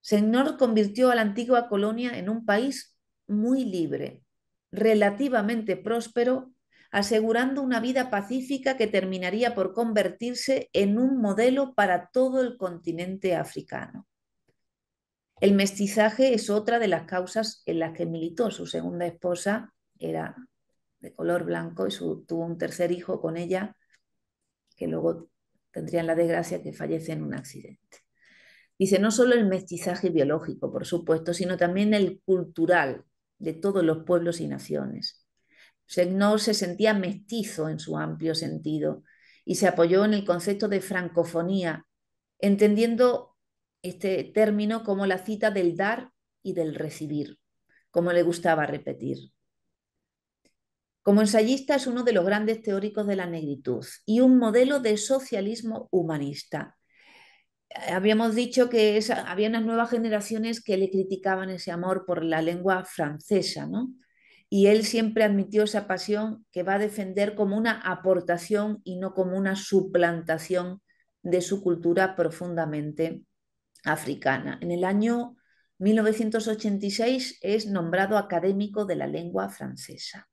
Señor convirtió a la antigua colonia en un país muy libre, relativamente próspero, asegurando una vida pacífica que terminaría por convertirse en un modelo para todo el continente africano. El mestizaje es otra de las causas en las que militó. Su segunda esposa era de color blanco y tuvo un tercer hijo con ella, que luego tendrían la desgracia que fallece en un accidente. Dice, no solo el mestizaje biológico, por supuesto, sino también el cultural de todos los pueblos y naciones. Señor se sentía mestizo en su amplio sentido y se apoyó en el concepto de francofonía, entendiendo este término como la cita del dar y del recibir, como le gustaba repetir. Como ensayista es uno de los grandes teóricos de la negritud y un modelo de socialismo humanista. Habíamos dicho que había unas nuevas generaciones que le criticaban ese amor por la lengua francesa, Y él siempre admitió esa pasión que va a defender como una aportación y no como una suplantación de su cultura profundamente africana. En el año 1986 es nombrado académico de la lengua francesa.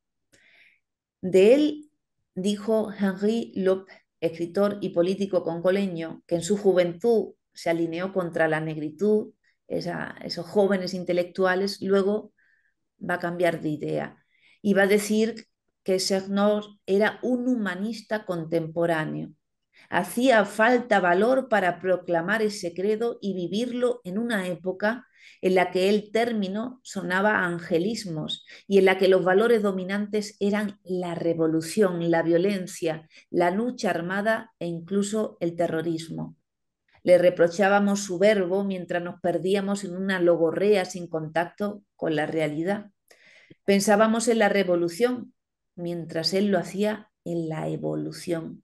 De él dijo Henri Lope, escritor y político congoleño, que en su juventud se alineó contra la negritud, esos jóvenes intelectuales, luego va a cambiar de idea y va a decir que Cernor era un humanista contemporáneo Hacía falta valor para proclamar ese credo y vivirlo en una época en la que el término sonaba a angelismos y en la que los valores dominantes eran la revolución, la violencia, la lucha armada e incluso el terrorismo. Le reprochábamos su verbo mientras nos perdíamos en una logorrea sin contacto con la realidad. Pensábamos en la revolución mientras él lo hacía en la evolución.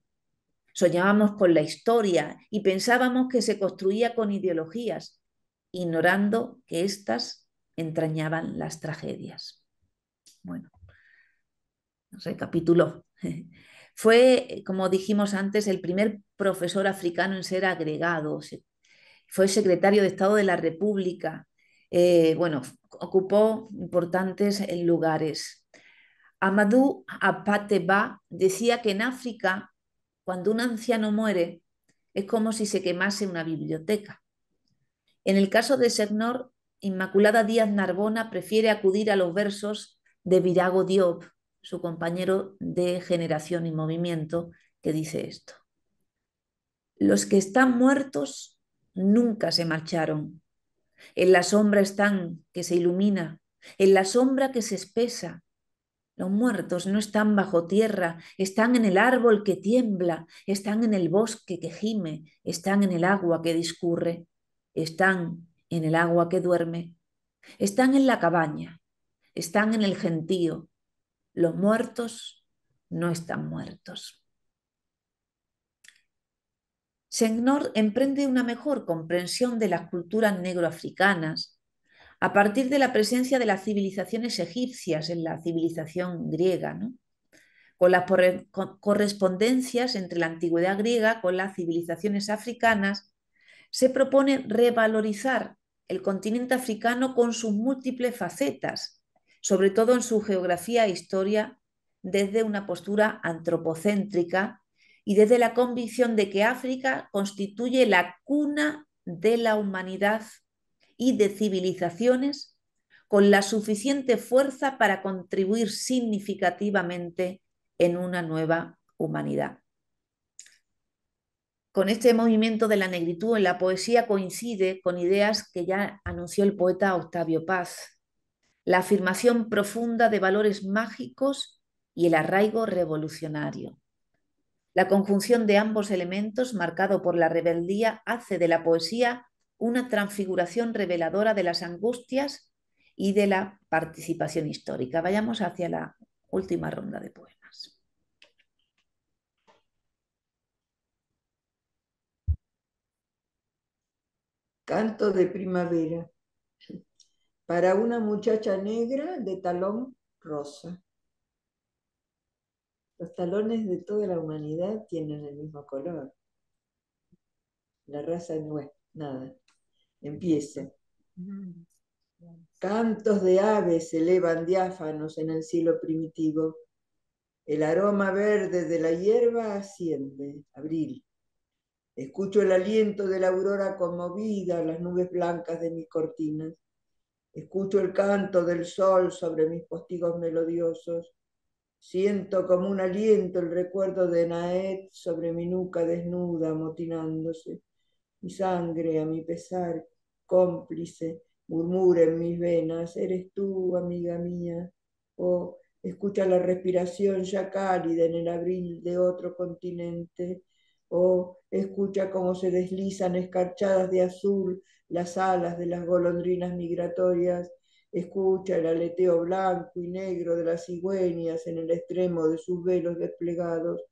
Soñábamos con la historia y pensábamos que se construía con ideologías, ignorando que éstas entrañaban las tragedias. Bueno, recapituló (laughs) Fue, como dijimos antes, el primer profesor africano en ser agregado. Fue secretario de Estado de la República. Eh, bueno, ocupó importantes lugares. Amadou Apateba decía que en África cuando un anciano muere, es como si se quemase una biblioteca. En el caso de Segnor, Inmaculada Díaz Narbona prefiere acudir a los versos de Virago Diop, su compañero de Generación y Movimiento, que dice esto. Los que están muertos nunca se marcharon. En la sombra están que se ilumina, en la sombra que se espesa, los muertos no están bajo tierra, están en el árbol que tiembla, están en el bosque que gime, están en el agua que discurre, están en el agua que duerme, están en la cabaña, están en el gentío. Los muertos no están muertos. Señor emprende una mejor comprensión de las culturas negroafricanas a partir de la presencia de las civilizaciones egipcias en la civilización griega, con las correspondencias entre la antigüedad griega con las civilizaciones africanas, se propone revalorizar el continente africano con sus múltiples facetas, sobre todo en su geografía e historia, desde una postura antropocéntrica y desde la convicción de que África constituye la cuna de la humanidad y de civilizaciones con la suficiente fuerza para contribuir significativamente en una nueva humanidad. Con este movimiento de la negritud en la poesía coincide con ideas que ya anunció el poeta Octavio Paz, la afirmación profunda de valores mágicos y el arraigo revolucionario. La conjunción de ambos elementos, marcado por la rebeldía, hace de la poesía una transfiguración reveladora de las angustias y de la participación histórica. Vayamos hacia la última ronda de poemas. Canto de primavera para una muchacha negra de talón rosa. Los talones de toda la humanidad tienen el mismo color. La raza no es nada empiece. Cantos de aves se elevan diáfanos en el cielo primitivo. El aroma verde de la hierba asciende, abril. Escucho el aliento de la aurora conmovida, las nubes blancas de mis cortinas. Escucho el canto del sol sobre mis postigos melodiosos. Siento como un aliento el recuerdo de Naed sobre mi nuca desnuda, amotinándose. Mi sangre, a mi pesar, cómplice, murmura en mis venas, eres tú, amiga mía, o escucha la respiración ya cálida en el abril de otro continente, o escucha cómo se deslizan escarchadas de azul las alas de las golondrinas migratorias, escucha el aleteo blanco y negro de las cigüeñas en el extremo de sus velos desplegados,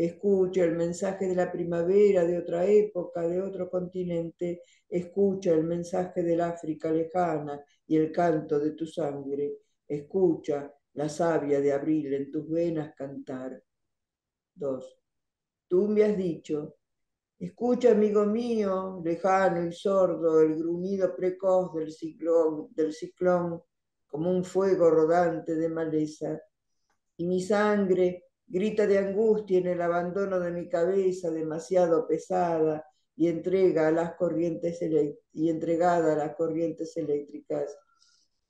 escucha el mensaje de la primavera de otra época, de otro continente, escucha el mensaje del África lejana y el canto de tu sangre, escucha la savia de abril en tus venas cantar. 2. Tú me has dicho, escucha amigo mío, lejano y sordo, el gruñido precoz del ciclón, del ciclón como un fuego rodante de maleza, y mi sangre grita de angustia en el abandono de mi cabeza demasiado pesada y entrega a las corrientes y entregada a las corrientes eléctricas.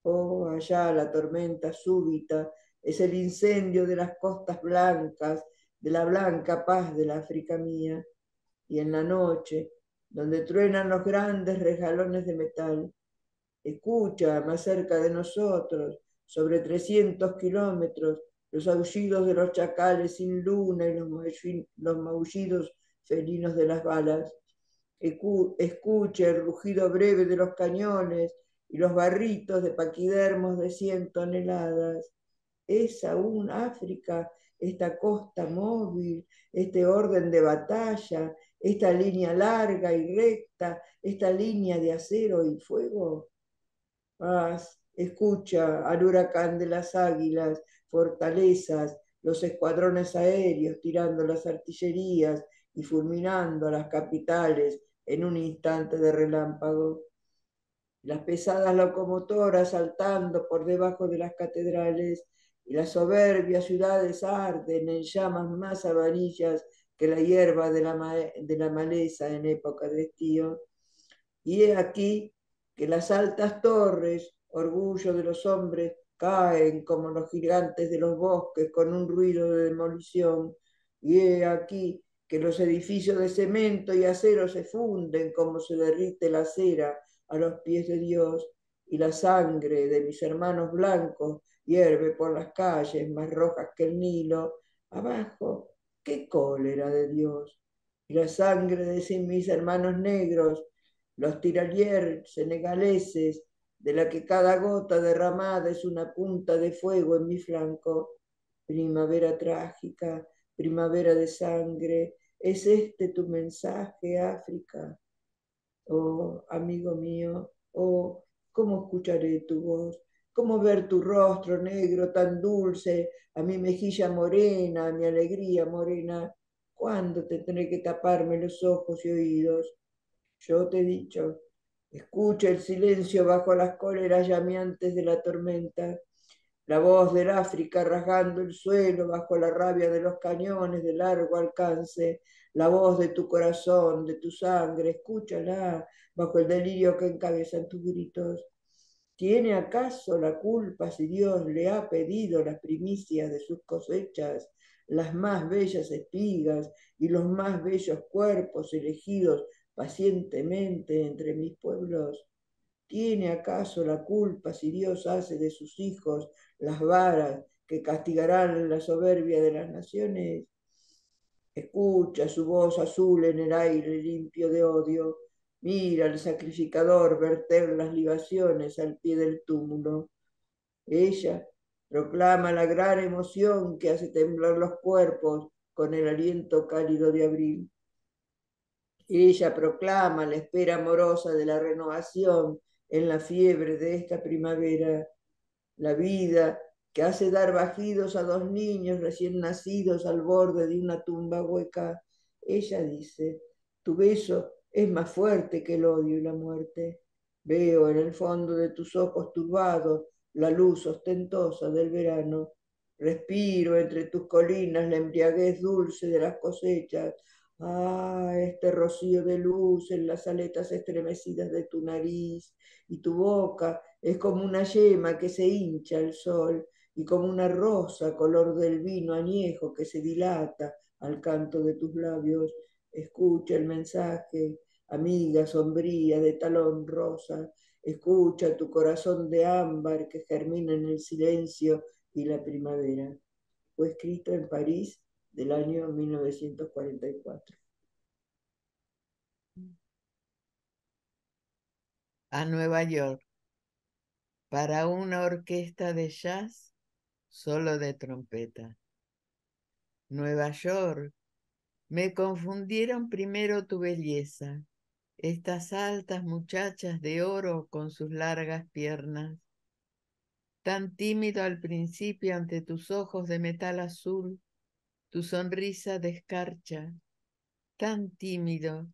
Oh, allá la tormenta súbita es el incendio de las costas blancas, de la blanca paz de la África mía. Y en la noche, donde truenan los grandes regalones de metal, escucha más cerca de nosotros, sobre 300 kilómetros, los aullidos de los chacales sin luna y los maullidos felinos de las balas. Escuche el rugido breve de los cañones y los barritos de paquidermos de cien toneladas. Es aún África, esta costa móvil, este orden de batalla, esta línea larga y recta, esta línea de acero y fuego. Paz, escucha al huracán de las águilas, fortalezas, los escuadrones aéreos tirando las artillerías y fulminando las capitales en un instante de relámpago. Las pesadas locomotoras saltando por debajo de las catedrales y las soberbias ciudades arden en llamas más amarillas que la hierba de la, maleza en época de estío. Y he aquí que las altas torres, orgullo de los hombres, caen como los gigantes de los bosques con un ruido de demolición, y he aquí que los edificios de cemento y acero se funden como se derrite la cera a los pies de Dios, y la sangre de mis hermanos blancos hierve por las calles más rojas que el Nilo. Abajo, qué cólera de Dios. Y la sangre de mis hermanos negros, los tiralier senegaleses, de la que cada gota derramada es una punta de fuego en mi flanco. Primavera trágica, primavera de sangre, es este tu mensaje, África. Oh, amigo mío, oh, ¿cómo escucharé tu voz? ¿Cómo ver tu rostro negro tan dulce, a mi mejilla morena, a mi alegría morena? ¿Cuándo tendré que taparme los ojos y oídos? Yo te he dicho, Escucha el silencio bajo las cóleras llameantes de la tormenta, la voz del África rasgando el suelo bajo la rabia de los cañones de largo alcance, la voz de tu corazón, de tu sangre, escúchala bajo el delirio que encabezan tus gritos. ¿Tiene acaso la culpa si Dios le ha pedido las primicias de sus cosechas, las más bellas espigas y los más bellos cuerpos elegidos pacientemente entre mis pueblos? ¿Tiene acaso la culpa si Dios hace de sus hijos las varas que castigarán la soberbia de las naciones? Escucha su voz azul en el aire limpio de odio. Mira al sacrificador verter las libaciones al pie del túmulo. Ella proclama la gran emoción que hace temblar los cuerpos con el aliento cálido de abril. Ella proclama la espera amorosa de la renovación en la fiebre de esta primavera, la vida que hace dar bajidos a dos niños recién nacidos al borde de una tumba hueca. Ella dice, tu beso es más fuerte que el odio y la muerte. Veo en el fondo de tus ojos turbados la luz ostentosa del verano. Respiro entre tus colinas la embriaguez dulce de las cosechas, Ah, este rocío de luz en las aletas estremecidas de tu nariz y tu boca es como una yema que se hincha al sol y como una rosa color del vino añejo que se dilata al canto de tus labios. Escucha el mensaje, amiga sombría de talón rosa. Escucha tu corazón de ámbar que germina en el silencio y la primavera. Fue escrito en París del año 1944. A Nueva York, para una orquesta de jazz solo de trompeta. Nueva York, me confundieron primero tu belleza, estas altas muchachas de oro con sus largas piernas, tan tímido al principio ante tus ojos de metal azul, tu sonrisa descarcha, tan tímido,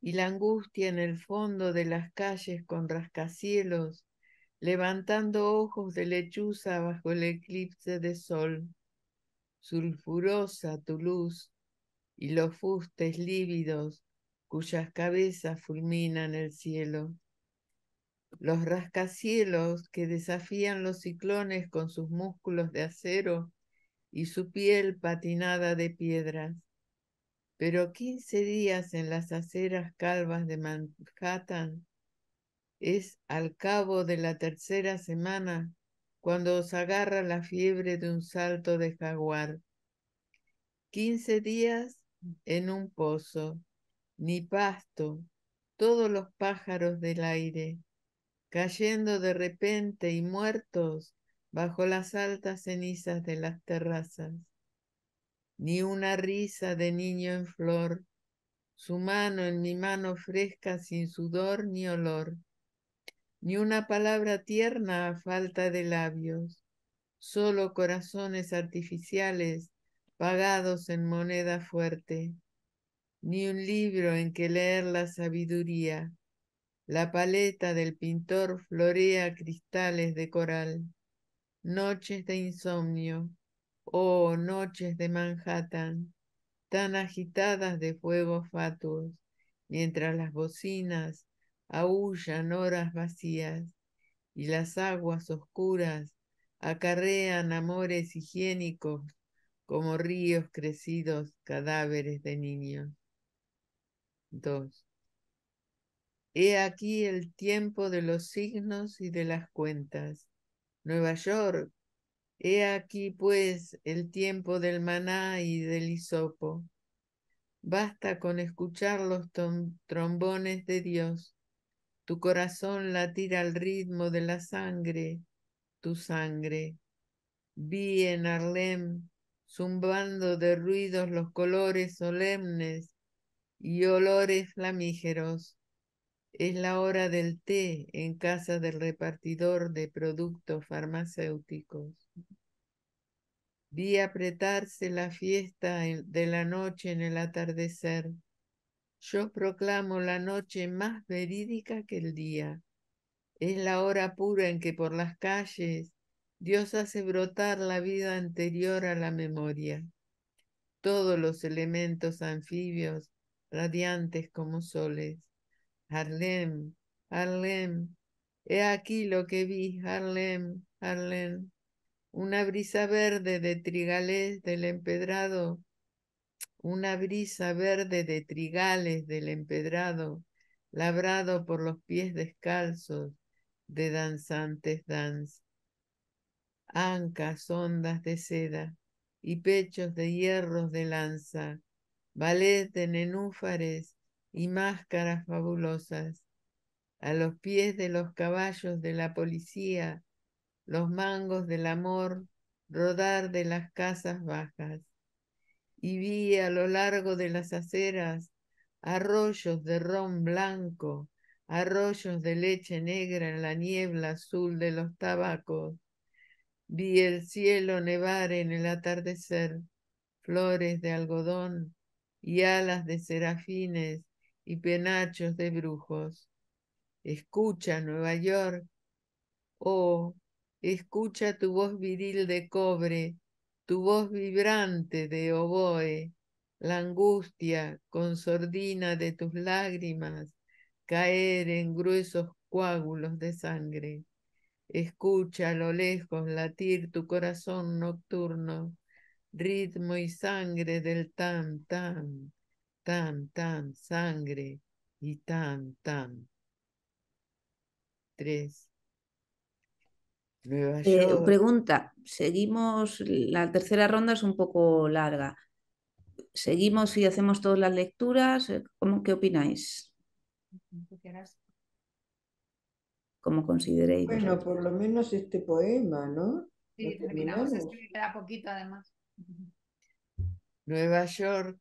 y la angustia en el fondo de las calles con rascacielos, levantando ojos de lechuza bajo el eclipse de sol, sulfurosa tu luz, y los fustes lívidos cuyas cabezas fulminan el cielo. Los rascacielos que desafían los ciclones con sus músculos de acero y su piel patinada de piedras. Pero quince días en las aceras calvas de Manhattan es al cabo de la tercera semana cuando os agarra la fiebre de un salto de jaguar. Quince días en un pozo, ni pasto, todos los pájaros del aire, cayendo de repente y muertos bajo las altas cenizas de las terrazas, ni una risa de niño en flor, su mano en mi mano fresca sin sudor ni olor, ni una palabra tierna a falta de labios, solo corazones artificiales pagados en moneda fuerte, ni un libro en que leer la sabiduría, la paleta del pintor florea cristales de coral noches de insomnio, oh noches de Manhattan, tan agitadas de fuegos fatuos, mientras las bocinas aullan horas vacías y las aguas oscuras acarrean amores higiénicos como ríos crecidos cadáveres de niños. 2. He aquí el tiempo de los signos y de las cuentas, Nueva York. He aquí pues el tiempo del maná y del hisopo. Basta con escuchar los trombones de Dios. Tu corazón latirá al ritmo de la sangre, tu sangre. Vi en Harlem zumbando de ruidos los colores solemnes y olores flamígeros es la hora del té en casa del repartidor de productos farmacéuticos. Vi apretarse la fiesta de la noche en el atardecer. Yo proclamo la noche más verídica que el día. Es la hora pura en que por las calles Dios hace brotar la vida anterior a la memoria. Todos los elementos anfibios, radiantes como soles Harlem, Harlem, he aquí lo que vi, Harlem, Harlem, una brisa verde de trigales del empedrado, una brisa verde de trigales del empedrado, labrado por los pies descalzos de danzantes danza. ancas ondas de seda y pechos de hierros de lanza, ballet de nenúfares y máscaras fabulosas. A los pies de los caballos de la policía, los mangos del amor rodar de las casas bajas. Y vi a lo largo de las aceras arroyos de ron blanco, arroyos de leche negra en la niebla azul de los tabacos. Vi el cielo nevar en el atardecer, flores de algodón y alas de serafines y penachos de brujos. Escucha, Nueva York, oh, escucha tu voz viril de cobre, tu voz vibrante de oboe, la angustia con sordina de tus lágrimas caer en gruesos coágulos de sangre. Escucha a lo lejos latir tu corazón nocturno, ritmo y sangre del tan tan tan, tan, sangre y tan, tan. Tres. Nueva eh, York. Pregunta, seguimos, la tercera ronda es un poco larga. ¿Seguimos y hacemos todas las lecturas? Eh, ¿Cómo, ¿Qué opináis? Como consideréis. Bueno, por lo menos este poema, ¿no? Sí, terminamos, este terminamos. Es queda poquito además. Nueva York,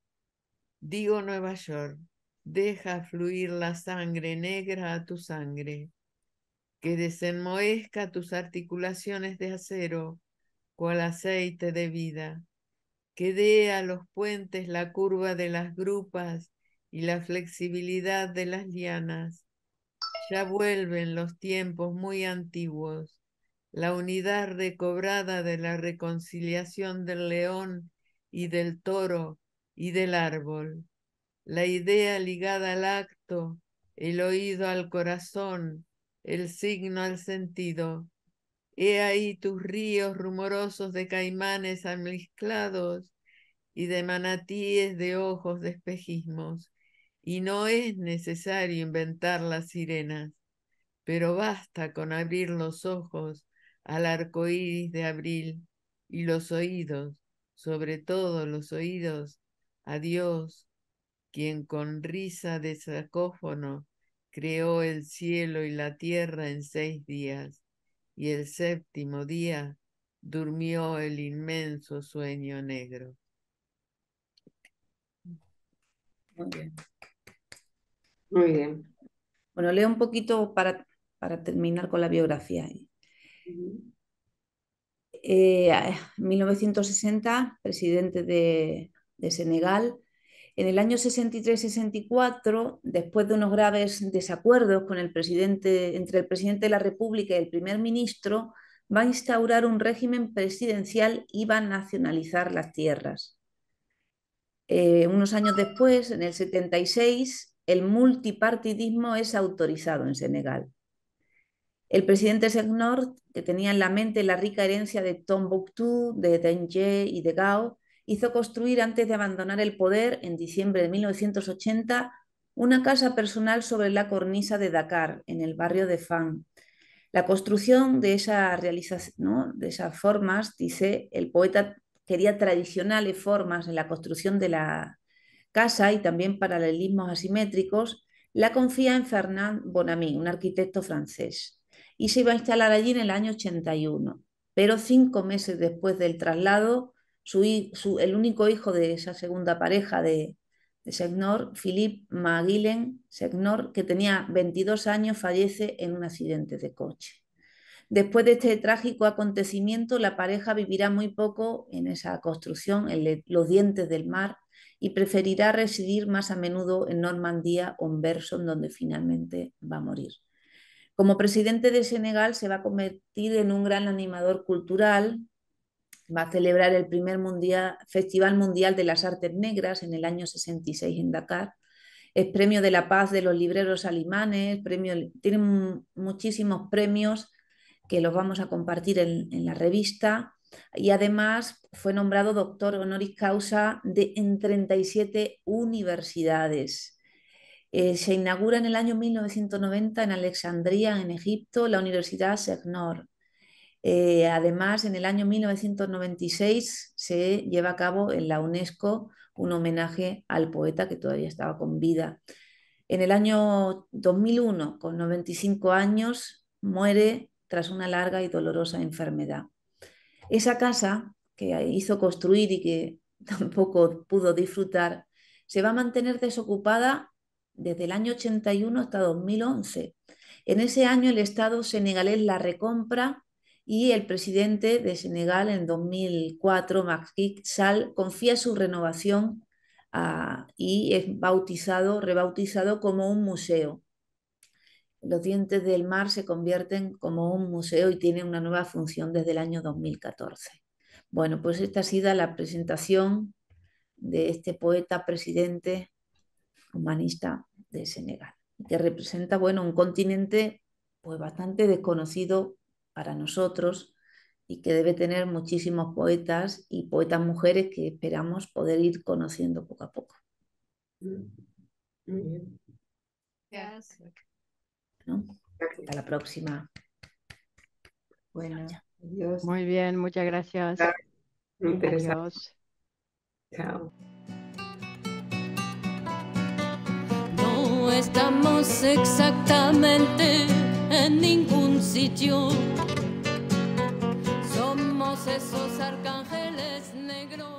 Digo Nueva York, deja fluir la sangre negra a tu sangre, que desenmoezca tus articulaciones de acero cual aceite de vida, que dé a los puentes la curva de las grupas y la flexibilidad de las lianas. Ya vuelven los tiempos muy antiguos, la unidad recobrada de la reconciliación del león y del toro y del árbol, la idea ligada al acto, el oído al corazón, el signo al sentido. He ahí tus ríos rumorosos de caimanes amlizclados y de manatíes de ojos de espejismos, y no es necesario inventar las sirenas, pero basta con abrir los ojos al arco iris de abril y los oídos, sobre todo los oídos, a Dios, quien con risa de sarcófono creó el cielo y la tierra en seis días, y el séptimo día durmió el inmenso sueño negro. Muy bien. Bueno, leo un poquito para, para terminar con la biografía. 1960, eh, presidente de de Senegal, en el año 63-64, después de unos graves desacuerdos con el presidente, entre el presidente de la República y el primer ministro, va a instaurar un régimen presidencial y va a nacionalizar las tierras. Eh, unos años después, en el 76, el multipartidismo es autorizado en Senegal. El presidente Segnor, que tenía en la mente la rica herencia de Tombouctou, de Tanger y de Gao, hizo construir antes de abandonar el poder, en diciembre de 1980, una casa personal sobre la cornisa de Dakar, en el barrio de Fan. La construcción de, esa de esas formas, dice el poeta, quería tradicionales formas en la construcción de la casa y también paralelismos asimétricos, la confía en Fernand Bonamy, un arquitecto francés, y se iba a instalar allí en el año 81. Pero cinco meses después del traslado, su, el único hijo de esa segunda pareja de, Segnor, Philippe Maguilen Segnor, que tenía 22 años, fallece en un accidente de coche. Después de este trágico acontecimiento, la pareja vivirá muy poco en esa construcción, en los dientes del mar, y preferirá residir más a menudo en Normandía o en Berson, donde finalmente va a morir. Como presidente de Senegal, se va a convertir en un gran animador cultural, va a celebrar el primer Festival Mundial de las Artes Negras en el año 66 en Dakar. Es premio de la paz de los libreros alemanes, premio, muchísimos premios que los vamos a compartir en, la revista. Y además fue nombrado doctor honoris causa de, en 37 universidades. Eh, se inaugura en el año 1990 en Alejandría en Egipto, la Universidad Segnor. Eh, además, en el año 1996 se lleva a cabo en la UNESCO un homenaje al poeta que todavía estaba con vida. En el año 2001, con 95 años, muere tras una larga y dolorosa enfermedad. Esa casa que hizo construir y que (laughs) tampoco pudo disfrutar, se va a mantener desocupada desde el año 81 hasta 2011. En ese año el Estado senegalés la recompra y el presidente de Senegal en 2004, Macky Sall, confía su renovación ah, y es bautizado, rebautizado como un museo. Los dientes del mar se convierten como un museo y tienen una nueva función desde el año 2014. Bueno, pues esta ha sido la presentación de este poeta presidente humanista de Senegal, que representa, bueno, un continente pues bastante desconocido para nosotros y que debe tener muchísimos poetas y poetas mujeres que esperamos poder ir conociendo poco a poco. Gracias. Hasta la próxima. Bueno, adiós. Muy bien, muchas gracias. Adiós. Chao. No estamos exactamente en ningún sitio. Somos esos arcángeles negros.